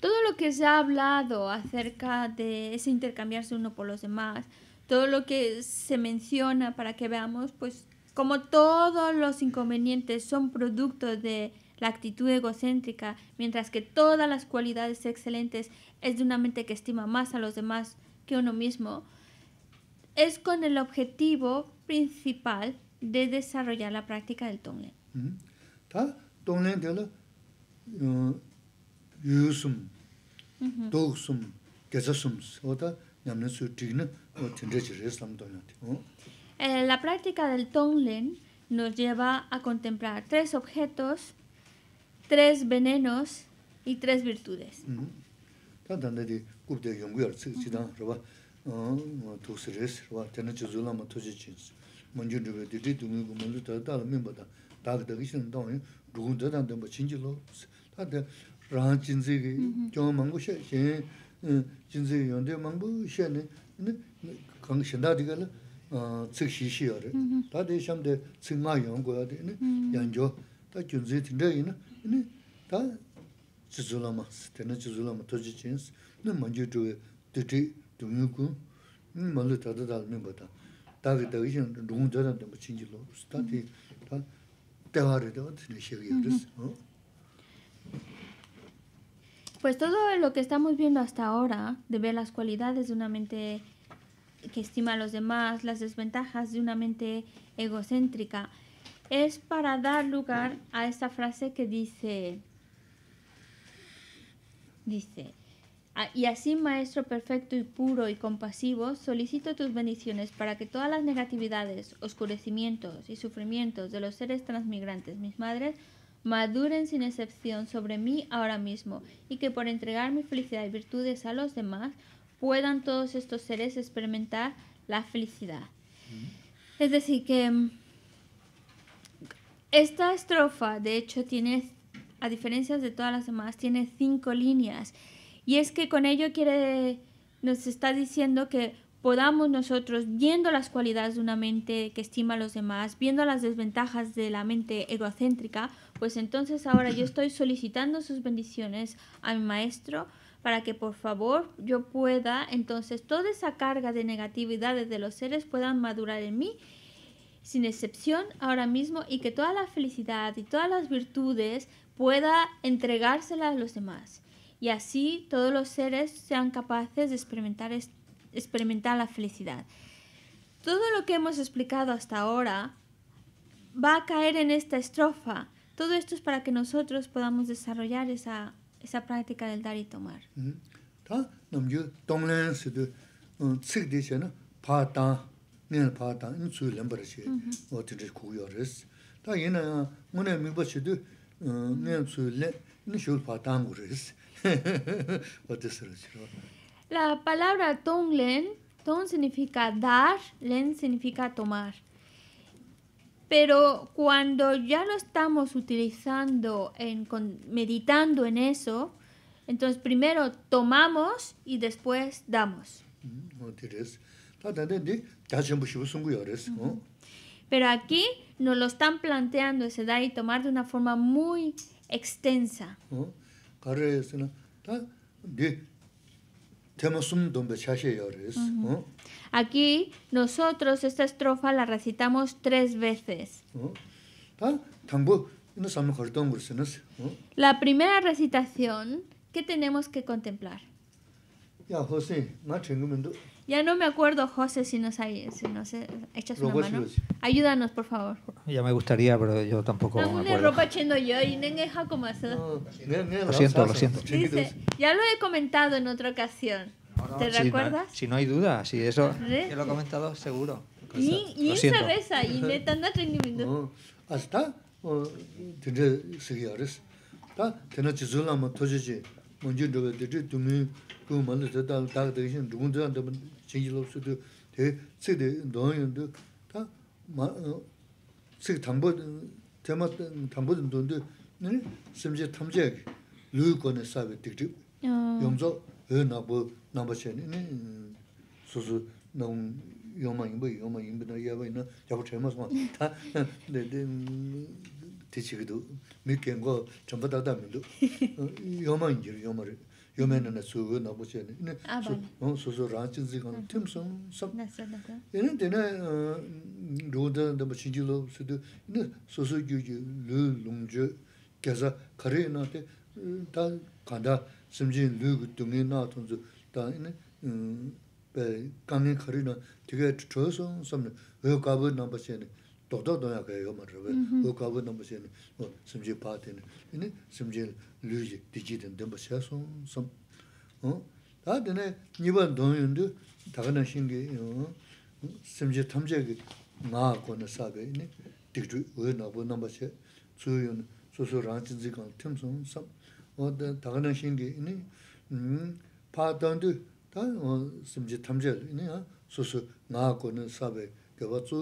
todo lo que se ha hablado acerca de ese intercambiarse uno por los demás, todo lo que se menciona para que veamos, pues como todos los inconvenientes son producto de la actitud egocéntrica, mientras que todas las cualidades excelentes es de una mente que estima más a los demás que uno mismo, es con el objetivo principal de desarrollar la práctica del Tonglen. Mm yūsum, dōksum, gēsasum, oda ñamne su tigna o tindre chire islam doñati. La práctica del Tonglen nos lleva a contemplar tres objetos, tres venenos y tres virtudes. Tā tānda di gubde yungguyar tsik chidang rwa tūksiris rwa tena chizu lama tuji chins. Manjun rwa di di dungi gu mandu tā tāla mimba tā dāga dāga ishin dāwa yin rūgun tā tānda mba chinji lō. Tā tā rāng jīnzī kī kiong mm-hmm. māngbū shē, xīn jīnzī kī yōndē māngbū shē nē, kāng shindā tī kā lā cik shī shī yā rē, mm-hmm. tā tē shām tē cik ngā yōng guyā tē, mm-hmm. yāng jō, tā jīnzī tī ndā yī nā, tā tī tī kū, tā tā, kī tā kī Pues todo lo que estamos viendo hasta ahora, de ver las cualidades de una mente que estima a los demás, las desventajas de una mente egocéntrica, es para dar lugar a esta frase que dice, dice, ah, y así, Maestro perfecto y puro y compasivo, solicito tus bendiciones para que todas las negatividades, oscurecimientos y sufrimientos de los seres transmigrantes, mis madres, maduren sin excepción sobre mí ahora mismo y que por entregar mi felicidad y virtudes a los demás puedan todos estos seres experimentar la felicidad. Es decir, que mm, esta estrofa, de hecho, tiene, a diferencia de todas las demás, tiene cinco líneas. Y es que con ello quiere, nos está diciendo que podamos nosotros, viendo las cualidades de una mente que estima a los demás, viendo las desventajas de la mente egocéntrica, pues entonces ahora yo estoy solicitando sus bendiciones a mi maestro para que por favor yo pueda, entonces toda esa carga de negatividades de los seres puedan madurar en mí sin excepción ahora mismo y que toda la felicidad y todas las virtudes pueda entregárselas a los demás. Y así todos los seres sean capaces de experimentar, experimentar la felicidad. Todo lo que hemos explicado hasta ahora va a caer en esta estrofa todo esto es para que nosotros podamos desarrollar esa, esa práctica del dar y tomar. La palabra tonglen, tong significa dar, len significa tomar. Pero cuando ya lo estamos utilizando, en, meditando en eso, entonces primero tomamos y después damos. Pero aquí nos lo están planteando ese dar y tomar de una forma muy extensa. Aquí nosotros esta estrofa la recitamos tres veces. Ah, la primera recitación, ¿qué tenemos que contemplar? Ya, José, ya no me acuerdo, José, si nos, si echas una mano. Ayúdanos, por favor. Ya me gustaría, pero yo tampoco no, me acuerdo. ropa chendo yo y como eso. Lo siento, lo siento. Dice, ya lo he comentado en otra ocasión. ¿Te recuerdas? si no hay duda, si eso ya yo lo he comentado seguro. Y esa reza, y neta anda teniendo. Hasta tener seguidores. Está, tener sí qañcíñ dhúka dhíti, dhúmiñ, dhúmañ dhíti dháa dhága dhága dhéxíñ, dhúmañ dhága dhága dhábañ chéñchí lópsi dhú, dhéi tsík dhéi dhónañ dhú, dhá, ma, tsík thambo, thambo dhúndhú, dhéi, sím ché thamchéyáki, lúyú qañé sába dhíkchí, yóñchó, héi ná bó, ná bá chéñé, sósó, tī chīgidhū, 전부 kēnggō chāmbā tātā mīndhū, yōmā yīngir, yōmā rī, yōmē nā sūgō nā būchē nī, nā sū sū rāñchīn zī kāna, tīm sōng, sōng. Nā sō nā kā? Nā tī nā rūdhā dā mā chīngi lō sū tū, gu tō tō tō yā kaya yō mā raba yō kā bō nā mba xe nā, sīm jī pā tē nā, sīm jī lūy jī, tī jī tī nā, tī mba xe sōng, sōng, tā tē nā, nī bā nā tō yō nā, dā ka nā xīn kē, sīm jī tam chē kī, ngā kō nā sā wē nā nā tsū yō nā, sō sō chī dzī kāng, sōng, sōng, tā nā pā tā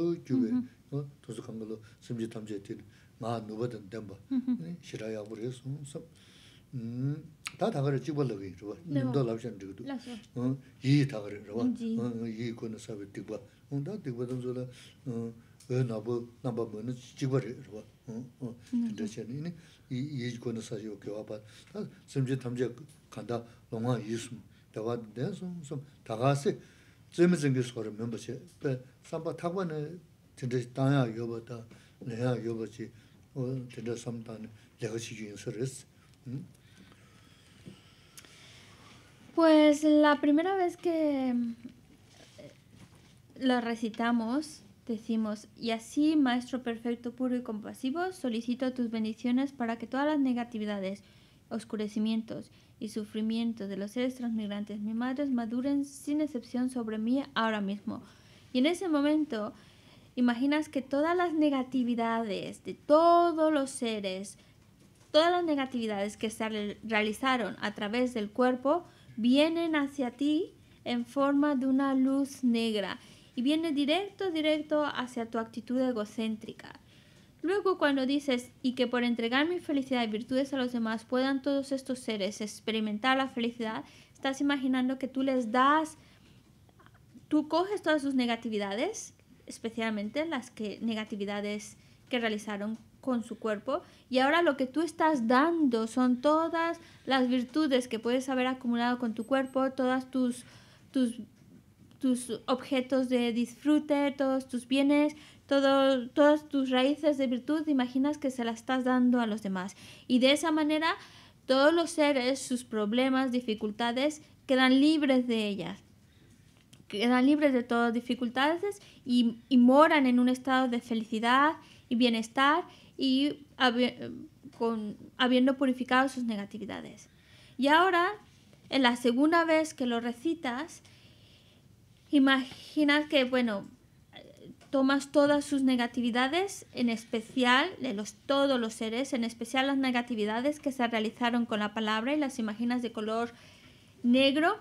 tuzu kambalo simji tamze tin maa nubadan denpa shiraya buraya sun sab taa thakari jibwa lagayi rwa nimdo labshan jigadu yii thakari rwa yii kuna sabi tigba taa tigba tamzo 나버 e nabu namba mwana jigwa rwa tinda chani ini yii kuna sasi 간다 kiwa pa 내가 simji 좀 kanda longa yii sun dawa dina sun Pues la primera vez que eh, la recitamos, decimos, y así, Maestro perfecto, puro y compasivo, solicito tus bendiciones para que todas las negatividades, oscurecimientos y sufrimientos de los seres transmigrantes, mi Madre maduren sin excepción sobre mí ahora mismo. Y en ese momento, imaginas que todas las negatividades de todos los seres, todas las negatividades que se realizaron a través del cuerpo, vienen hacia ti en forma de una luz negra y viene directo, directo hacia tu actitud egocéntrica. Luego cuando dices, y que por entregar mi felicidad y virtudes a los demás puedan todos estos seres experimentar la felicidad, estás imaginando que tú les das, tú coges todas sus negatividades, especialmente las que negatividades que realizaron con su cuerpo y ahora lo que tú estás dando son todas las virtudes que puedes haber acumulado con tu cuerpo, todas tus tus objetos de disfrute, todos tus bienes, todas tus raíces de virtud, imaginas que se las estás dando a los demás. Y de esa manera, todos los seres, sus problemas, dificultades, quedan libres de ellas quedan libres de todas dificultades y, y moran en un estado de felicidad y bienestar y con, habiendo purificado sus negatividades. Y ahora, en la segunda vez que lo recitas, imaginas que, bueno, tomas todas sus negatividades, en especial de los, todos los seres, en especial las negatividades que se realizaron con la palabra y las imaginas de color negro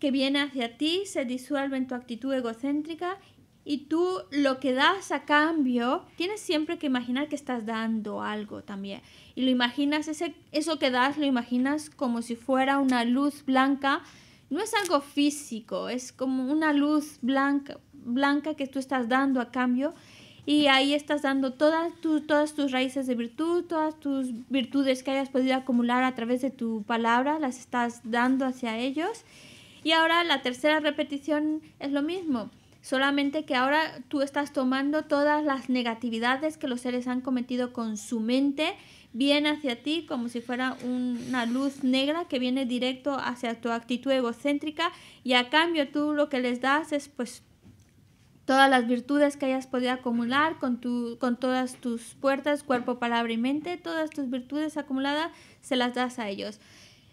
que viene hacia ti se disuelve en tu actitud egocéntrica y tú lo que das a cambio, tienes siempre que imaginar que estás dando algo también. Y lo imaginas, ese, eso que das lo imaginas como si fuera una luz blanca. No es algo físico, es como una luz blanca, blanca que tú estás dando a cambio. Y ahí estás dando todas, todas tus raíces de virtud, todas tus virtudes que hayas podido acumular a través de tu palabra, las estás dando hacia ellos. Y ahora la tercera repetición es lo mismo, solamente que ahora tú estás tomando todas las negatividades que los seres han cometido con su mente, bien hacia ti, como si fuera una luz negra que viene directo hacia tu actitud egocéntrica y a cambio tú lo que les das es pues todas las virtudes que hayas podido acumular con, tu, con todas tus puertas, cuerpo, palabra y mente, todas tus virtudes acumuladas, se las das a ellos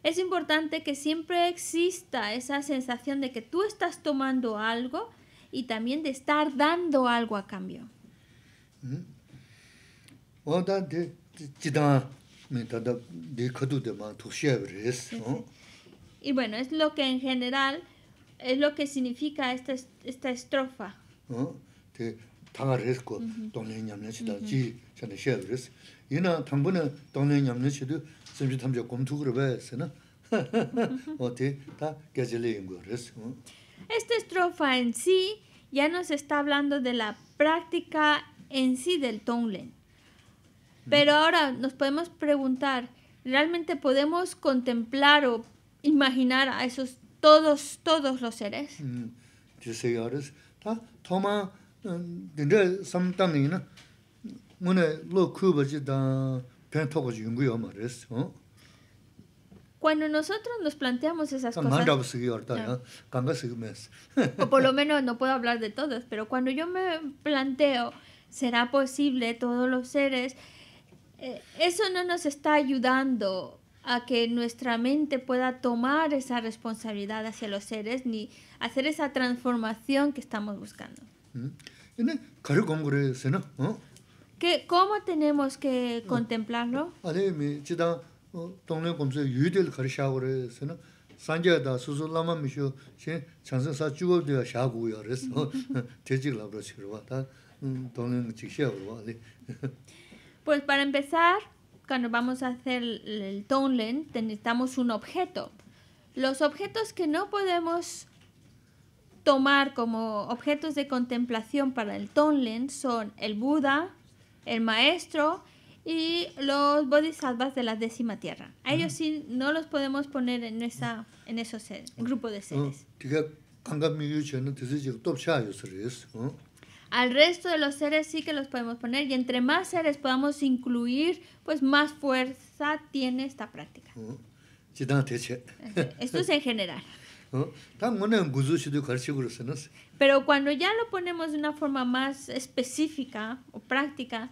es importante que siempre exista esa sensación de que tú estás tomando algo y también de estar dando algo a cambio. Y bueno, es lo que en general es lo que significa esta, esta estrofa. Y no es tan bueno que el Tonglen se haga siempre como tu revés, ¿no? ¿Qué es lo que se ha Esta estrofa en sí ya nos está hablando de la práctica en sí del Tonglen. Pero ahora nos podemos preguntar: ¿realmente podemos contemplar o imaginar a esos todos, todos los seres? Sí, señores, ¿toma? Eh, ¿Tendré el Tonglen? Cuando nosotros nos planteamos esas cosas, o por lo menos no puedo hablar de todos pero cuando yo me planteo, ¿será posible todos los seres? Eh, eso no nos está ayudando a que nuestra mente pueda tomar esa responsabilidad hacia los seres ni hacer esa transformación que estamos buscando. Hmm. no? que ¿Cómo tenemos que contemplarlo? sanje da susu lama mishu shen chansan sa chugab de shaa guya res, te chik labra chirwa, ta donen chik shea urwa li. Pues para empezar, cuando vamos a hacer el tonlen, necesitamos un objeto. Los objetos que no podemos tomar como objetos de contemplación para el tonlen son el Buda, el maestro y los bodhisattvas de la décima tierra. A ellos sí no los podemos poner en, esa, en esos grupo de seres. Ah, Al resto de los seres sí que los podemos poner y entre más seres podamos incluir, pues más fuerza tiene esta práctica. Ah, esto es en general. Ah, Pero cuando ya lo ponemos de una forma más específica o práctica,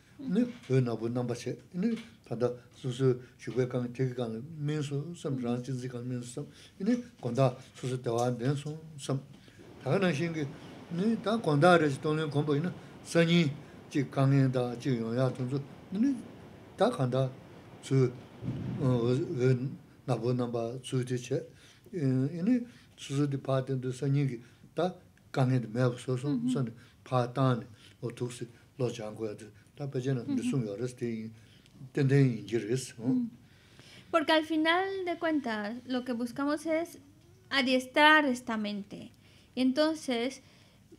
nī hui nāpu nāmba chē, nī pāntā sūsū shūgay kāngi, tēki kāngi, 섬 sū sām, rāng jīnzī kāngi mīn sū sām, nī gondā sūsū tēwā dēn sū sām. Tāka nā shīngi, nī tā gondā rē chī tōnglī kōmbu inā, sāñī jī kāngi dā, jī yōngyā tōnglī, nī tā kāntā sū hui nāpu nāmba sū tē chē, nī sūsū tī pā tū kī, tā kāngi dā mē Pues Porque al final de cuentas lo que buscamos es adiestrar esta mente. Y entonces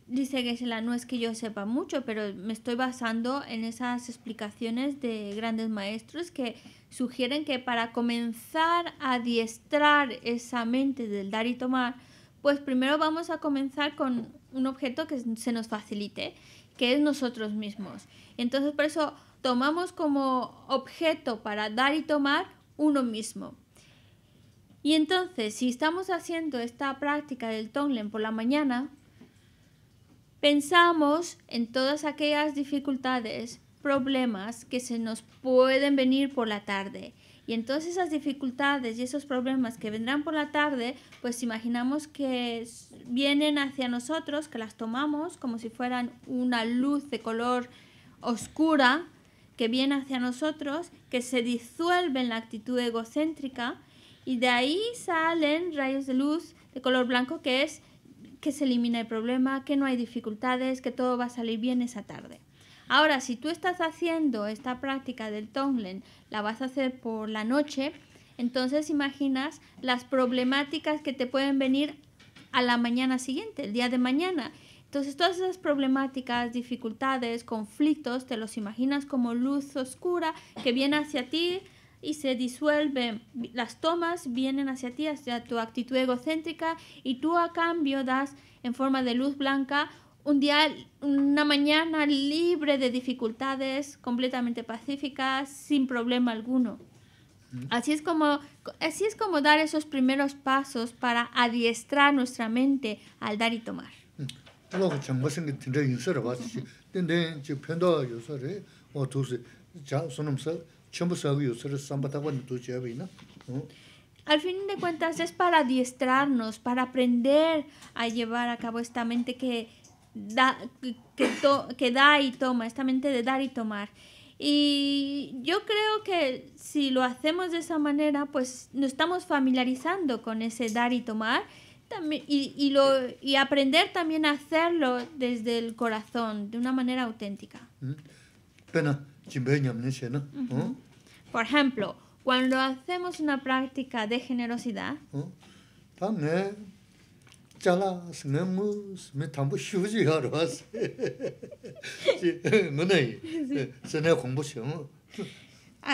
dice Geshe-la, no es que yo sepa mucho, pero me estoy basando en esas explicaciones de grandes maestros que sugieren que para comenzar a adiestrar esa mente del dar y tomar, pues primero vamos a comenzar con un objeto que se nos facilite que es nosotros mismos. Entonces por eso tomamos como objeto para dar y tomar uno mismo. Y entonces, si estamos haciendo esta práctica del Tonglen por la mañana, pensamos en todas aquellas dificultades, problemas que se nos pueden venir por la tarde y entonces esas dificultades y esos problemas que vendrán por la tarde, pues imaginamos que vienen hacia nosotros, que las tomamos como si fueran una luz de color oscura que viene hacia nosotros, que se disuelve en la actitud egocéntrica y de ahí salen rayos de luz de color blanco que es que se elimina el problema, que no hay dificultades, que todo va a salir bien esa tarde. Ahora, si tú estás haciendo esta práctica del Tonglen, la vas a hacer por la noche, entonces imaginas las problemáticas que te pueden venir a la mañana siguiente, el día de mañana. Entonces todas esas problemáticas, dificultades, conflictos, te los imaginas como luz oscura que viene hacia ti y se disuelve. Las tomas vienen hacia ti, hacia tu actitud egocéntrica y tú a cambio das en forma de luz blanca un día, una mañana libre de dificultades, completamente pacífica, sin problema alguno. Mm. Así es como, así es como dar esos primeros pasos para adiestrar nuestra mente al dar y tomar. Al fin de cuentas es para adiestrarnos, para aprender a llevar a cabo esta mente que da, que, que da y toma, esta mente de dar y tomar. Y yo creo que si lo hacemos de esa manera, pues nos estamos familiarizando con ese dar y tomar también, y, y, lo, y aprender también a hacerlo desde el corazón, de una manera auténtica. uh Por ejemplo, cuando hacemos una práctica de generosidad, uh a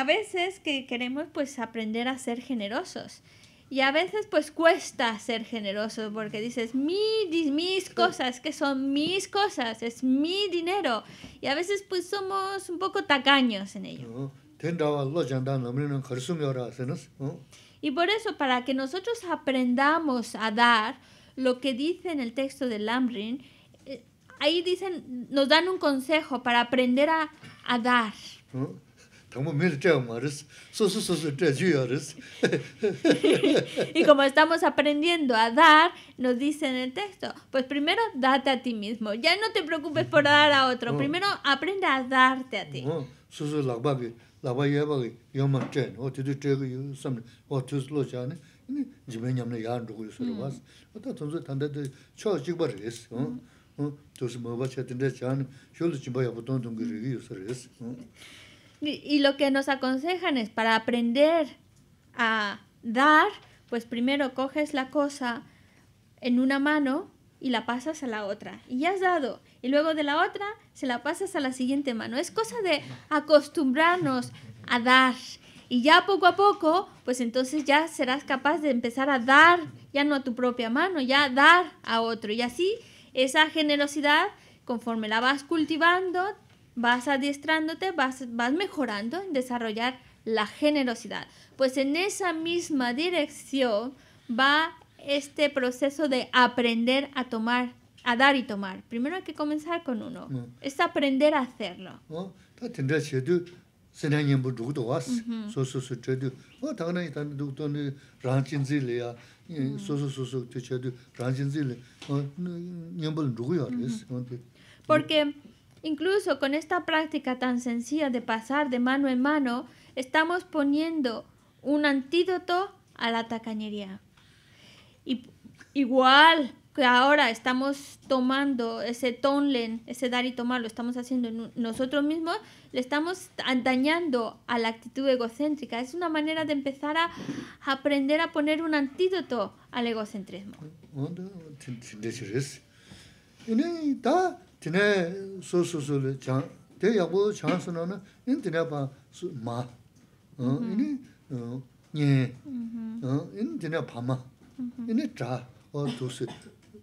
veces que queremos pues aprender a ser generosos y a veces pues cuesta ser generoso porque dices mis cosas, que son mis cosas, es mi dinero. Y a veces pues somos un poco tacaños en ello. Y por eso, para que nosotros aprendamos a dar, lo que dice en el texto de Lamrin, ahí dicen, nos dan un consejo para aprender a, a dar. y como estamos aprendiendo a dar, nos dice en el texto, pues primero date a ti mismo, ya no te preocupes por dar a otro, primero aprende a darte a ti. Y lo que nos aconsejan es para aprender a dar, pues primero coges la cosa en una mano y la pasas a la otra. Y ya has dado. Y luego de la otra se la pasas a la siguiente mano. Es cosa de acostumbrarnos a dar y ya poco a poco, pues entonces ya serás capaz de empezar a dar, ya no a tu propia mano, ya dar a otro. Y así esa generosidad, conforme la vas cultivando, vas adiestrándote, vas, vas mejorando en desarrollar la generosidad. Pues en esa misma dirección va este proceso de aprender a tomar, a dar y tomar. Primero hay que comenzar con uno. Mm. Es aprender a hacerlo. Porque incluso con esta práctica tan sencilla de pasar de mano en mano, estamos poniendo un antídoto a la tacañería. Y igual, ahora estamos tomando ese tonlen, ese dar y tomar, lo estamos haciendo nosotros mismos, le estamos dañando a la actitud egocéntrica. Es una manera de empezar a aprender a poner un antídoto al egocentrismo.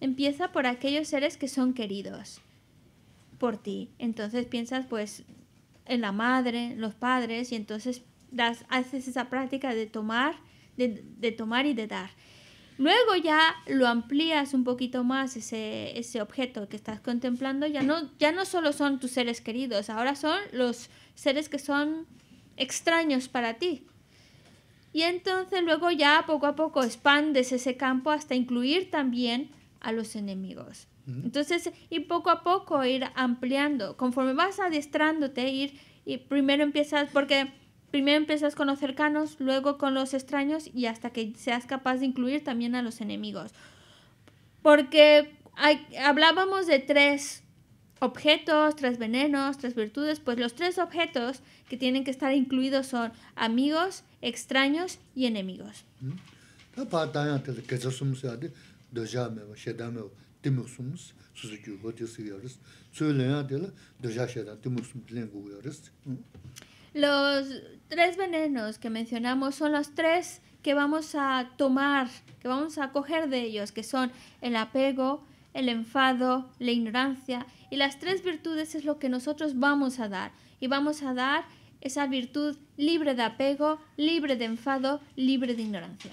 Empieza por aquellos seres que son queridos por ti. Entonces piensas pues en la madre, los padres, y entonces das, haces esa práctica de tomar, de, tomar y de dar. Luego ya lo amplías un poquito más ese, objeto que estás contemplando. Ya no, ya no solo son tus seres queridos, ahora son los seres que son extraños para ti. Y entonces luego ya poco a poco expandes ese campo hasta incluir también a los enemigos. Entonces, y poco a poco ir ampliando, conforme vas adiestrándote, ir y primero empiezas, porque primero empiezas con los cercanos, luego con los extraños y hasta que seas capaz de incluir también a los enemigos. Porque hablábamos de tres objetos, tres venenos, tres virtudes, pues los tres objetos que tienen que estar incluidos son amigos, extraños y enemigos. Los tres venenos que mencionamos son los tres que vamos a tomar, que vamos a coger de ellos, que son el apego, el enfado, la ignorancia. Y las tres virtudes es lo que nosotros vamos a dar. Y vamos a dar esa virtud libre de apego, libre de enfado, libre de ignorancia.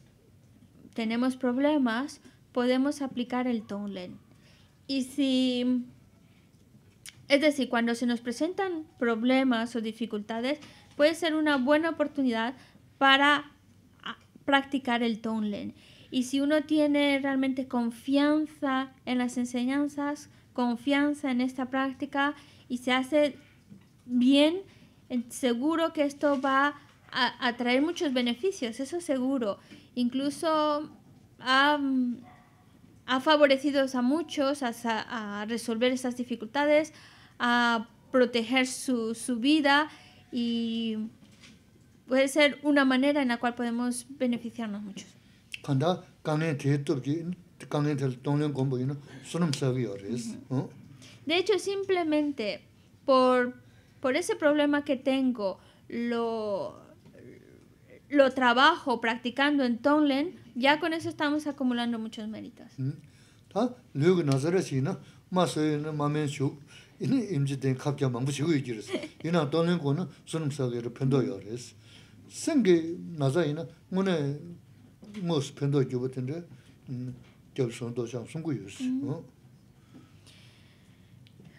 tenemos problemas, podemos aplicar el Tonglen. Y si, es decir, cuando se nos presentan problemas o dificultades, puede ser una buena oportunidad para ah, practicar el Tonglen. Y si uno tiene realmente confianza en las enseñanzas, confianza en esta práctica y se hace bien, seguro que esto va a a, muchos beneficios, eso seguro. Incluso ha, ha favorecido a muchos a, a, resolver esas dificultades, a proteger su, su vida y puede ser una manera en la cual podemos beneficiarnos muchos. De hecho, simplemente por por ese problema que tengo, lo lo trabajo practicando en Tonglen, ya con eso estamos acumulando muchos méritos. Mm.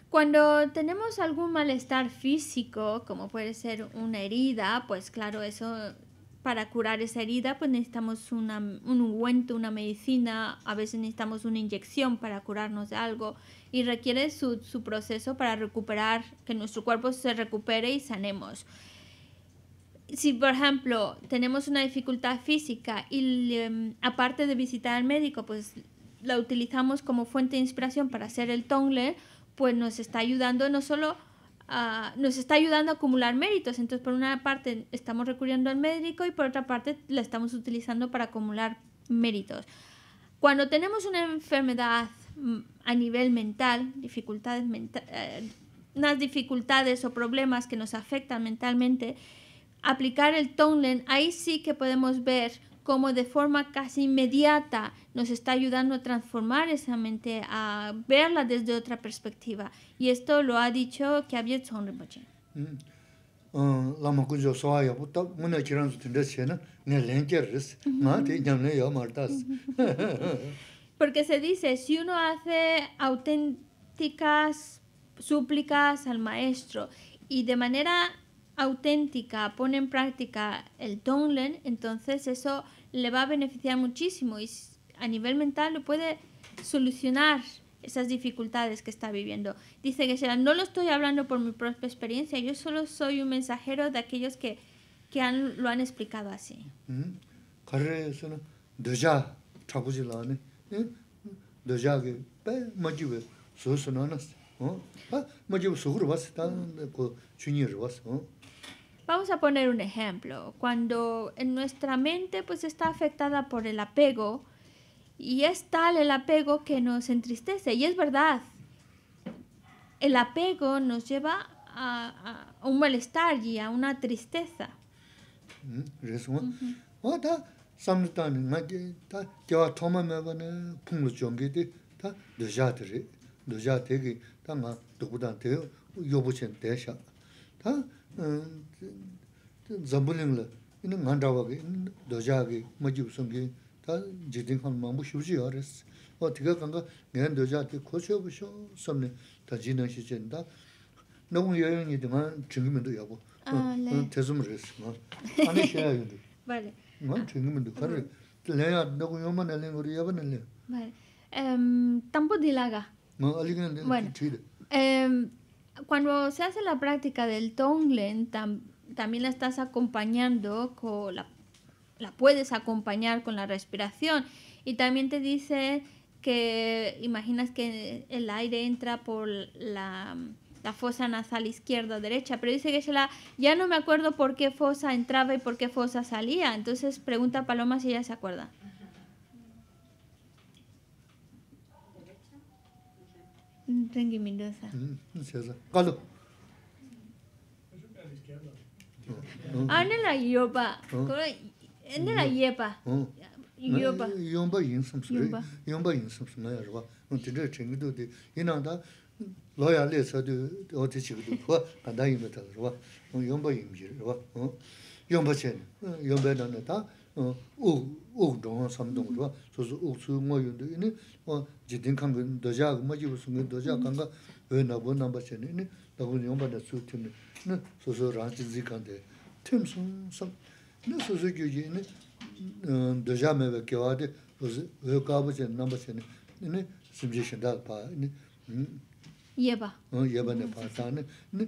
Cuando tenemos algún malestar físico, como puede ser una herida, pues claro, eso para curar esa herida, pues necesitamos un ungüento, una medicina, a veces necesitamos una inyección para curarnos de algo y requiere su, proceso para recuperar, que nuestro cuerpo se recupere y sanemos. Si, por ejemplo, tenemos una dificultad física y aparte de visitar al médico, pues la utilizamos como fuente de inspiración para hacer el tongle, pues nos está ayudando no solo Ah, nos está ayudando a acumular méritos. Entonces, por una parte estamos recurriendo al médico y por otra parte la estamos utilizando para acumular méritos. Cuando tenemos una enfermedad mm, a nivel mental, dificultades eh, unas dificultades o problemas que nos afectan mentalmente, aplicar el Tonglen, ahí sí que podemos ver como de forma casi inmediata nos está ayudando a transformar esa mente, a verla desde otra perspectiva. Y esto lo ha dicho que mm. uh, había Porque se dice, si uno hace auténticas súplicas al maestro y de manera auténtica, pone en práctica el Tonglen, entonces eso le va a beneficiar muchísimo y a nivel mental lo puede solucionar esas dificultades que está viviendo. Dice que será, no lo estoy hablando por mi propia experiencia, yo solo soy un mensajero de aquellos que, que han, lo han explicado así. Mm-hmm. Vamos a poner un ejemplo. Cuando en nuestra mente pues está afectada por el apego y es tal el apego que nos entristece. Y es verdad, el apego nos lleva a, un malestar y a una tristeza. Mm, Zambulingla, 이는 ngandawa ge, ini dojaage, maji usungi, ta 어 mambu 간가 yawaraisi. Wa tika kanga, ngayon dojaage koshio bisho samne, ta jina shichenda. Naku yoyongi iti 아니 chingimindu yawo. Aan, ah, le. Tezumaraisi, maa. Aani shaya yawaraisi. Baale. Maa chingimindu, kharre. Uh-huh. Laya, naku yoma nalengori cuando se hace la práctica del Tonglen, también la estás acompañando con la, puedes acompañar con la respiración. Y también te dice que imaginas que el aire entra por la, fosa nasal izquierda o derecha, pero dice que ya no me acuerdo por qué fosa entraba y por qué fosa salía. Entonces pregunta a Paloma si ella se acuerda. Tengi mindo sa. Sia sa. Kalu. Anila yoba. Anila yeba. Yoba. Yomba yinsam su. Yomba. Yomba yinsam su. Naya rwa. Tendere chengi do di. Yina da loya le sa お、お、お、どうさんともは、そうする、まいうんでね、ま、時点感覚に、どじゃ、まじ、どじゃかが、え、な、番に、多分4番だそう。ね。ね、そうする、ランチ時間で、てんさん。ね、そういう芸に、え、どじゃ目が来て、それかぶじゃ、な番に。ね、suggestion だと。いえば。あ、やばね、パサーに。ね、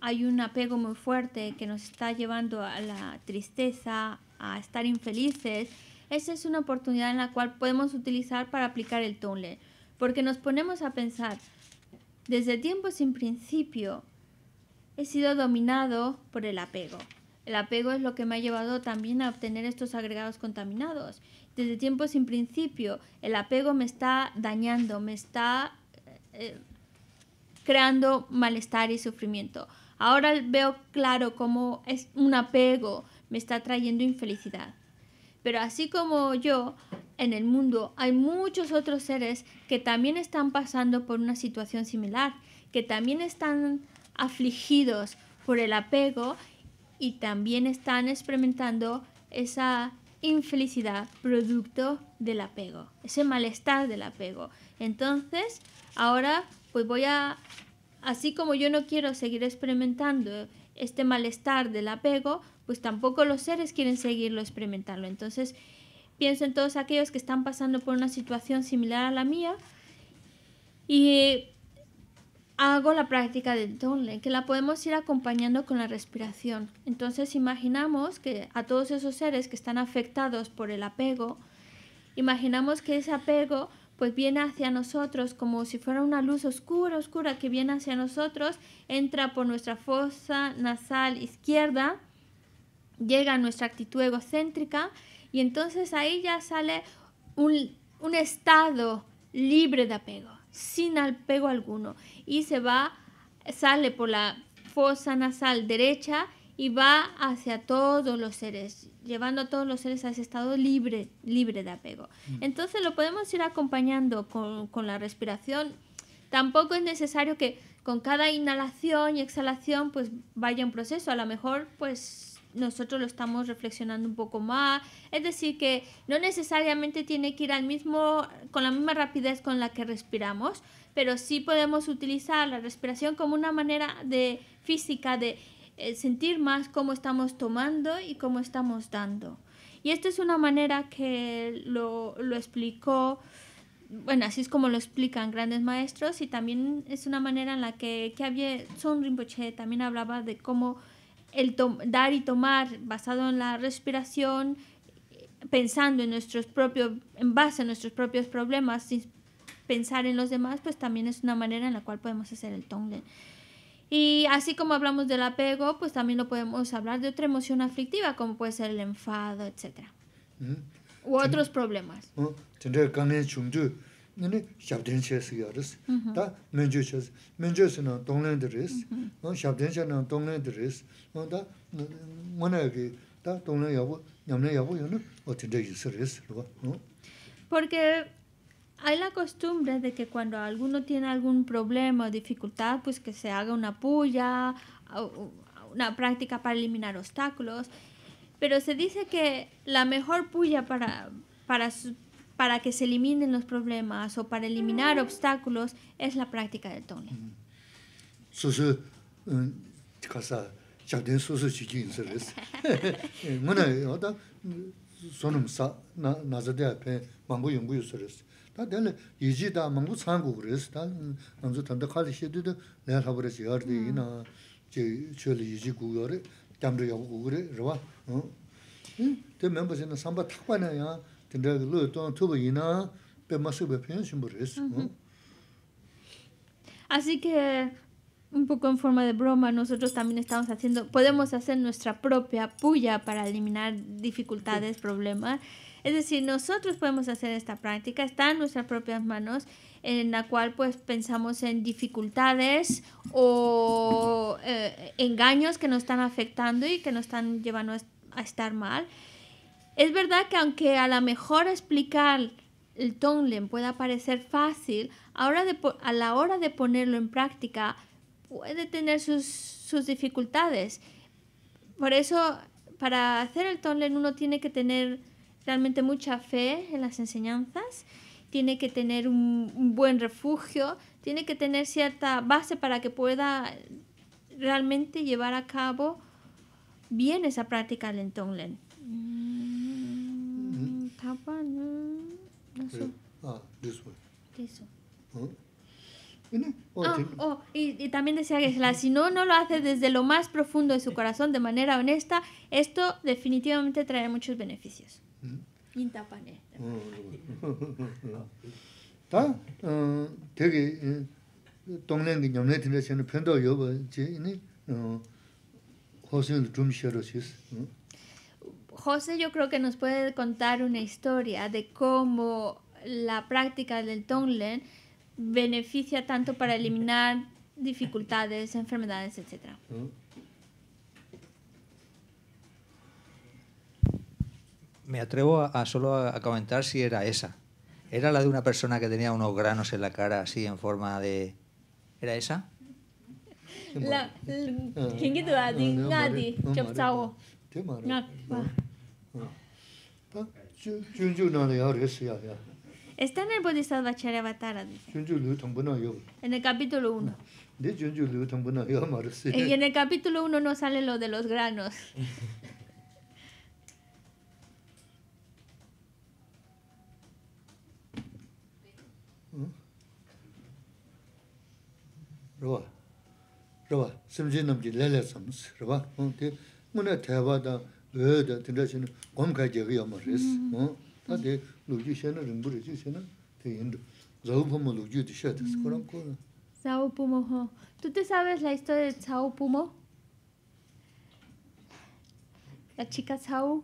hay un apego muy fuerte que nos está llevando a la tristeza, a estar infelices, esa es una oportunidad en la cual podemos utilizar para aplicar el tonle, porque nos ponemos a pensar, desde tiempo sin principio he sido dominado por el apego. El apego es lo que me ha llevado también a obtener estos agregados contaminados. Desde tiempo sin principio, el apego me está dañando, me está eh, eh, creando malestar y sufrimiento. Ahora veo claro cómo es un apego me está trayendo infelicidad. Pero así como yo, en el mundo hay muchos otros seres que también están pasando por una situación similar, que también están afligidos por el apego y también están experimentando esa infelicidad producto del apego, ese malestar del apego. Entonces, ahora pues voy a Así como yo no quiero seguir experimentando este malestar del apego, pues tampoco los seres quieren seguirlo experimentarlo. Entonces, pienso en todos aquellos que están pasando por una situación similar a la mía y hago la práctica del Tonle, que la podemos ir acompañando con la respiración. Entonces imaginamos que a todos esos seres que están afectados por el apego, imaginamos que ese apego pues viene hacia nosotros como si fuera una luz oscura, oscura que viene hacia nosotros, entra por nuestra fosa nasal izquierda, llega a nuestra actitud egocéntrica y entonces ahí ya sale un, estado libre de apego, sin apego alguno y se va, sale por la fosa nasal derecha y va hacia todos los seres, llevando a todos los seres a ese estado libre, libre de apego. Mm. Entonces lo podemos ir acompañando con, la respiración. Tampoco es necesario que con cada inhalación y exhalación pues vaya un proceso. A lo mejor pues nosotros lo estamos reflexionando un poco más. Es decir, que no necesariamente tiene que ir al mismo, con la misma rapidez con la que respiramos, pero sí podemos utilizar la respiración como una manera de física de eh, sentir más cómo estamos tomando y cómo estamos dando. Y esta es una manera que lo, explicó, bueno, así es como lo explican grandes maestros y también es una manera en la que había Son Rinpoche también hablaba de cómo el dar y tomar basado en la respiración, pensando en nuestros propios, en base a nuestros propios problemas, sin pensar en los demás, pues también es una manera en la cual podemos hacer el tonglen. Y así como hablamos del apego, pues también lo podemos hablar de otra emoción aflictiva, como puede ser el enfado, etc. Mm-hmm. U otros problemas. Porque hay la costumbre de que cuando alguno tiene algún problema o dificultad, pues que se haga una puya, una práctica para eliminar obstáculos. Pero se dice que la mejor puya para, para, para que se eliminen los problemas o para eliminar obstáculos es la práctica del tonel. Así que un poco en forma de broma, nosotros también estamos haciendo, podemos hacer nuestra propia puya para eliminar dificultades, problemas. Es decir, nosotros podemos hacer esta práctica, está en nuestras propias manos, en la cual pues pensamos en dificultades o eh, engaños que nos están afectando y que nos están llevando a estar mal. Es verdad que aunque a lo mejor explicar el Tonglen pueda parecer fácil, ahora a la hora de ponerlo en práctica puede tener sus, sus dificultades. Por eso, para hacer el Tonglen uno tiene que tener realmente mucha fe en las enseñanzas, tiene que tener un, buen refugio, tiene que tener cierta base para que pueda realmente llevar a cabo bien esa práctica del Tonglen. y, también decía que si no, no lo hace desde lo más profundo de su corazón, de manera honesta, esto definitivamente traerá muchos beneficios. 편도 José yo creo que nos puede contar una historia de cómo la práctica del Tonglen beneficia tanto para eliminar dificultades, enfermedades, etcétera. me atrevo a, solo a, comentar si era esa. Era la de una persona que tenía unos granos en la cara, así en forma de. ¿Era esa? Está en el Bodhisattva charyavatara. En el capítulo 1. Eh, y en el capítulo 1 no sale lo de los granos. rwa, rwa, simchi namchi lele samsi, rwa, di muna taiwa da, wewe da, tinda shena, gom kai jega yama mm-hmm. resi, ta di lukyu shena, rinpu rishi shena, di yendo, zao pumo lukyu di sha desi, koran mm-hmm. Zao pumo, ho. Tu te sabes la historia de Zao pumo? La chica Zao?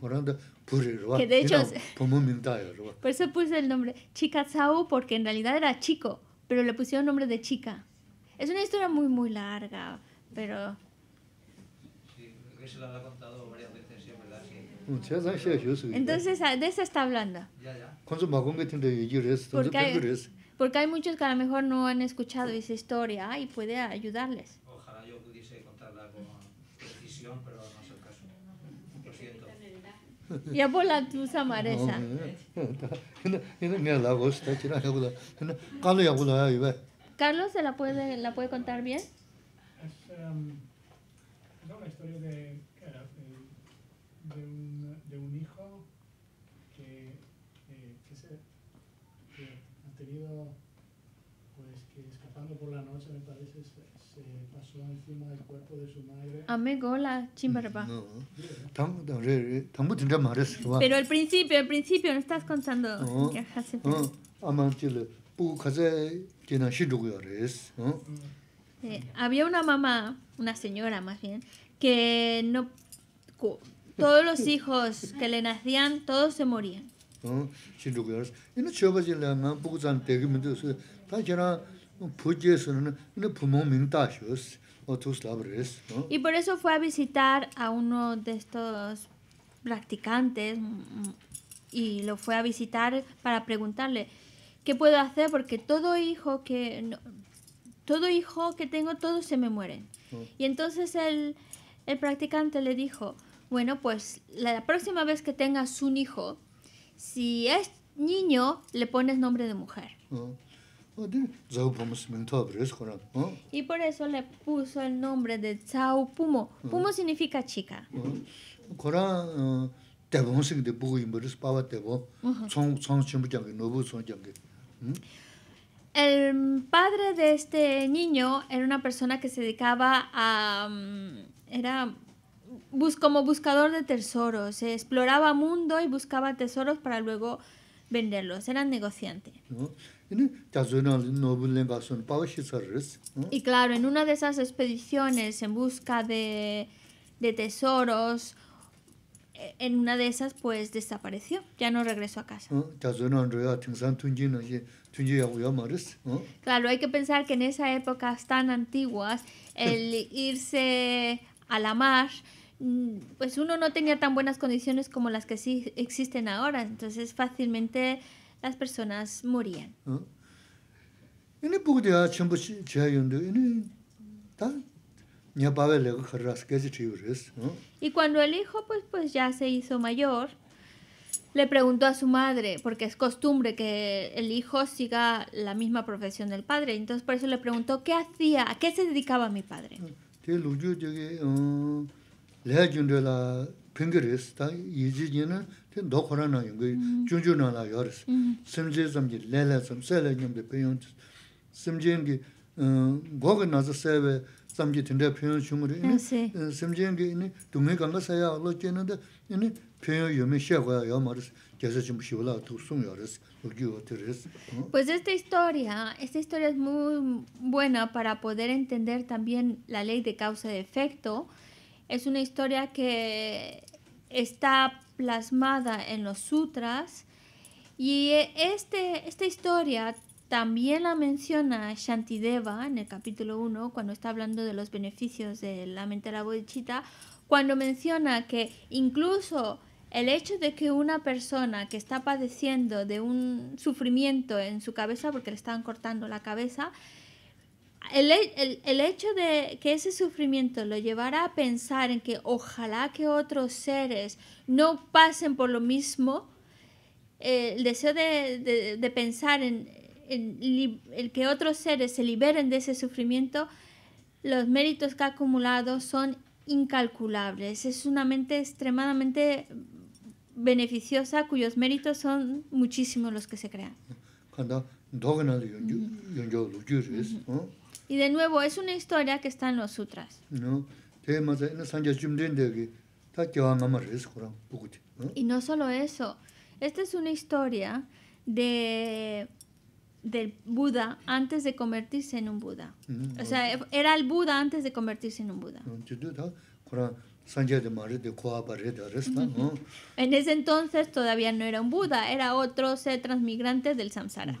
Koran da, puri rwa, ina pumo rwa. Por eso puse el nombre, chica Zao, porque en realidad era chico. pero le pusieron nombre de chica. Es una historia muy, muy larga, pero... Sí, se la ha contado varias veces, siempre, ¿verdad? Sí. Entonces, de eso está hablando. Ya, ya. Porque hay, porque hay muchos que a lo mejor no han escuchado esa historia y puede ayudarles. Ojalá yo pudiese contarla con precisión, pero yapo la tusa mare sa. Hina mira la voz, está chira, yagula. Hina, Carlos ya yagula, iba. ¿Carlos se la puede, la puede contar bien? Es um, em, no, la historia de, de, un, de un hijo que, eh, que, se, que ha tenido, pues, que escapando por la noche, pero al principio, al principio, no estás contando. eh, había una mamá, una señora más bien, que no todos los hijos que le nacían, todos se morían. Y por eso fue a visitar a uno de estos practicantes mm, mm, y lo fue a visitar para preguntarle qué puedo hacer porque todo hijo que todo hijo que tengo todos se me mueren. Oh. Y entonces el, el practicante le dijo, bueno, pues la próxima vez que tengas un hijo, si es niño, le pones nombre de mujer. Oh. Y por eso le puso el nombre de chao Pumo. Ah. Pumo significa chica. El padre de este niño era una persona que se dedicaba a... Mm, era como buscador de tesoros. Se exploraba mundo y buscaba tesoros para luego venderlos. Era negociante. Y claro, en una de esas expediciones en busca de, de tesoros, eh, en una de esas pues desapareció, ya no regresó a casa. Claro, hay que pensar que en esas épocas tan antiguas, el irse a la mar, mm, pues uno no tenía tan buenas condiciones como las que sí existen ahora, entonces fácilmente las personas morían. Y cuando el hijo pues, pues ya se hizo mayor, le preguntó a su madre, porque es costumbre que el hijo siga la misma profesión del padre, entonces por eso le preguntó qué hacía, a qué se dedicaba mi padre. la y ten do khora na yung jun mm. jun na la yoris mm. simje zam gi le le zam se le nyam de pyon simje gi eh, go ge na za se be zam gi tin de pyon chung ri ni ah, eh, simje gi ni du me ga sa ya lo chen de ni pyon yu me she go ya ma ris ge se chim shi la tu sum ah. pues esta historia esta historia es muy buena para poder entender también la ley de causa y efecto es una historia que está plasmada en los sutras. Y eh, este, esta historia también la menciona Shantideva en el capítulo 1, cuando está hablando de los beneficios de la mente de la bodhichitta, cuando menciona que incluso el hecho de que una persona que está padeciendo de un sufrimiento en su cabeza porque le están cortando la cabeza, el, hecho de que ese sufrimiento lo llevara a pensar en que ojalá que otros seres no pasen por lo mismo, eh, el deseo de, pensar en, el que otros seres se liberen de ese sufrimiento, los méritos que ha acumulado son incalculables. Es una mente extremadamente beneficiosa cuyos méritos son muchísimos los que se crean. Y de nuevo, es una historia que está en los sutras. Y no solo eso, esta es una historia de del Buda antes de convertirse en un Buda. Mm, o sea, era el Buda antes de convertirse en un Buda. En ese entonces todavía no era un Buda, era otro ser transmigrante del samsara.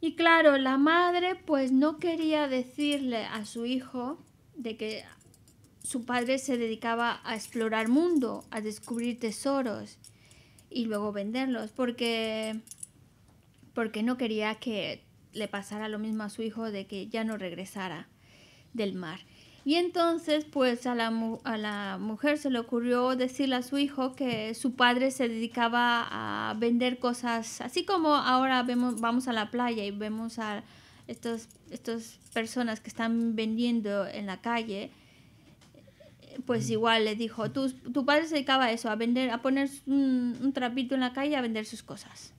Y claro, la madre pues no quería decirle a su hijo de que su padre se dedicaba a explorar mundo, a descubrir tesoros y luego venderlos, porque, porque no quería que le pasara lo mismo a su hijo de que ya no regresara del mar. Y entonces, pues a la, a la, mujer se le ocurrió decirle a su hijo que su padre se dedicaba a vender cosas, así como ahora vemos, vamos a la playa y vemos a estas estos personas que están vendiendo en la calle. Pues igual le dijo, tu, tu padre se dedicaba a eso, a vender, a poner un, trapito en la calle a vender sus cosas.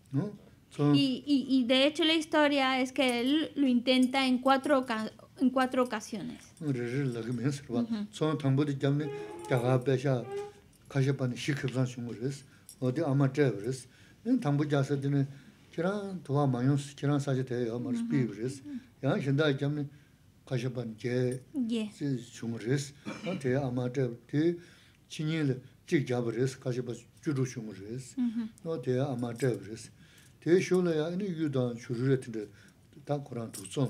Y, y, y de hecho la historia es que él lo intenta en cuatro en cuatro ocasiones. Rir la que me sirva. Son tambo de jamne taga pesha kashe pan shikhsan shumuris. Odi ama tevris. En tambo jasa dine kiran tuwa mayon kiran saje te ama spivris. Ya shinda jamne kashe pan je si shumuris. Te ama te te chinil ti jabris kashe pan chudu shumuris. No te ama tevris. Te shula ya ni yudan shururetinde ta kuran tuzon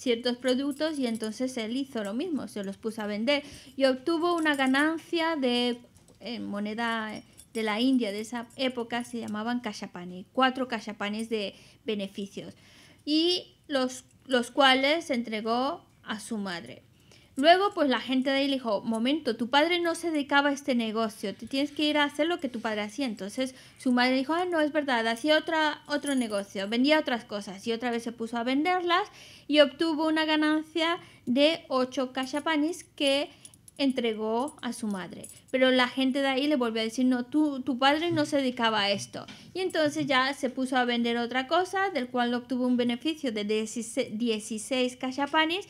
ciertos productos y entonces él hizo lo mismo, se los puso a vender y obtuvo una ganancia de eh, moneda de la India de esa época se llamaban kashapani, cuatro kashapanis de beneficios, y los, los cuales entregó a su madre. Luego, pues la gente de ahí le dijo, momento, tu padre no se dedicaba a este negocio, te tienes que ir a hacer lo que tu padre hacía. Entonces su madre dijo, ah, no, es verdad, hacía otra, otro negocio, vendía otras cosas y otra vez se puso a venderlas y obtuvo una ganancia de 8 cachapanis que entregó a su madre. Pero la gente de ahí le volvió a decir, no, tu padre no se dedicaba a esto. Y entonces ya se puso a vender otra cosa, del cual obtuvo un beneficio de 16, cachapanis. cachapanes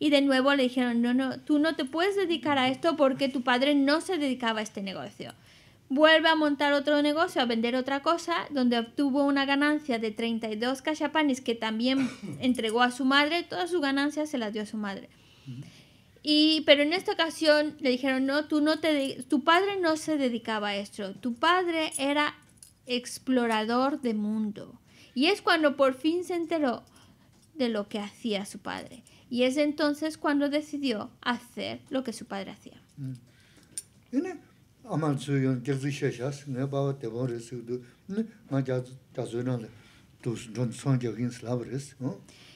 y de nuevo le dijeron, no, no, tú no te puedes dedicar a esto porque tu padre no se dedicaba a este negocio. Vuelve a montar otro negocio, a vender otra cosa, donde obtuvo una ganancia de 32 cachapanes que también entregó a su madre, todas sus ganancias se las dio a su madre. Y, pero en esta ocasión le dijeron, no, tú no te tu padre no se dedicaba a esto, tu padre era explorador de mundo. Y es cuando por fin se enteró de lo que hacía su padre. Y es entonces cuando decidió hacer lo que su padre hacía.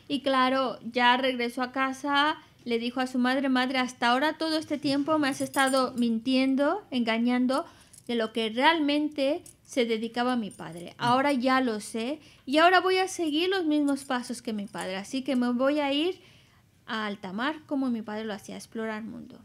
Y claro, ya regresó a casa, le dijo a su madre, madre, hasta ahora todo este tiempo me has estado mintiendo, engañando de lo que realmente se dedicaba mi padre. Mm. Ahora ya lo sé y ahora voy a seguir los mismos pasos que mi padre, así que me voy a ir a alta como mi padre lo hacía, explorar el mundo.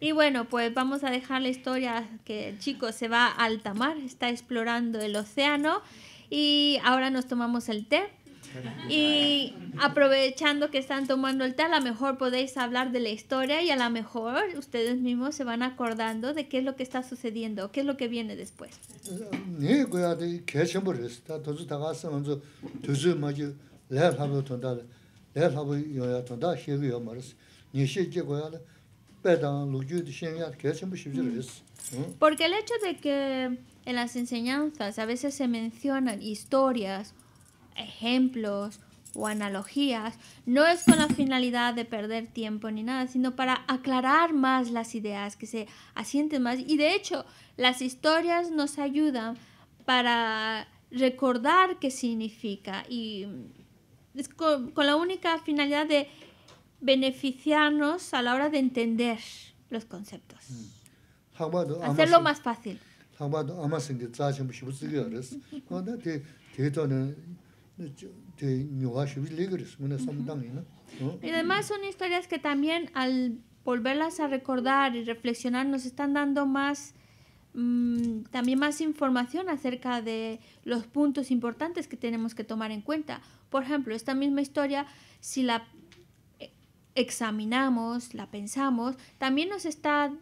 Y bueno, pues vamos a dejar la historia que el chico se va a alta está explorando el océano y ahora nos tomamos el té Y aprovechando que están tomando el té, a lo mejor podéis hablar de la historia y a lo mejor ustedes mismos se van acordando de qué es lo que está sucediendo, qué es lo que viene después. Porque el hecho de que en las enseñanzas a veces se mencionan historias ejemplos o analogías, no es con la finalidad de perder tiempo ni nada, sino para aclarar más las ideas, que se asienten más. Y de hecho, las historias nos ayudan para recordar qué significa y con, con la única finalidad de beneficiarnos a la hora de entender los conceptos. Mm. Hacerlo más fácil. Y además son historias que también al volverlas a recordar y reflexionar nos están dando más mm, también más información acerca de los puntos importantes que tenemos que tomar en cuenta. Por ejemplo, esta misma historia, si la examinamos, la pensamos, también nos está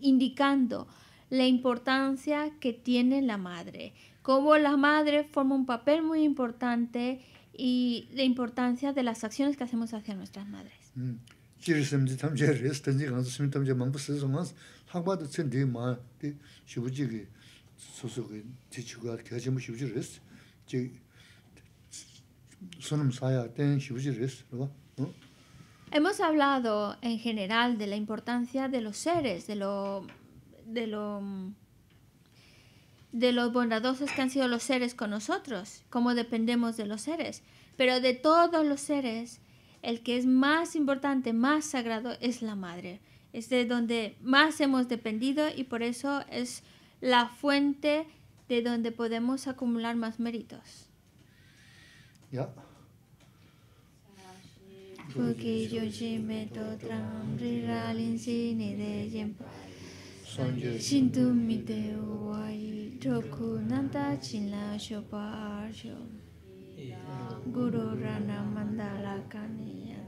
indicando la importancia que tiene la madre, cómo la madre forma un papel muy importante y la importancia de las acciones que hacemos hacia nuestras madres. Hemos hablado en general de la importancia de los seres, de lo, de lo de los bondadosos que han sido los seres con nosotros, como dependemos de los seres. Pero de todos los seres, el que es más importante, más sagrado, es la madre. Es de donde más hemos dependido y por eso es la fuente de donde podemos acumular más méritos. Ya. Shindu mideo wai toku nanda chila shopa arsho. Guru rana mandala kaniya.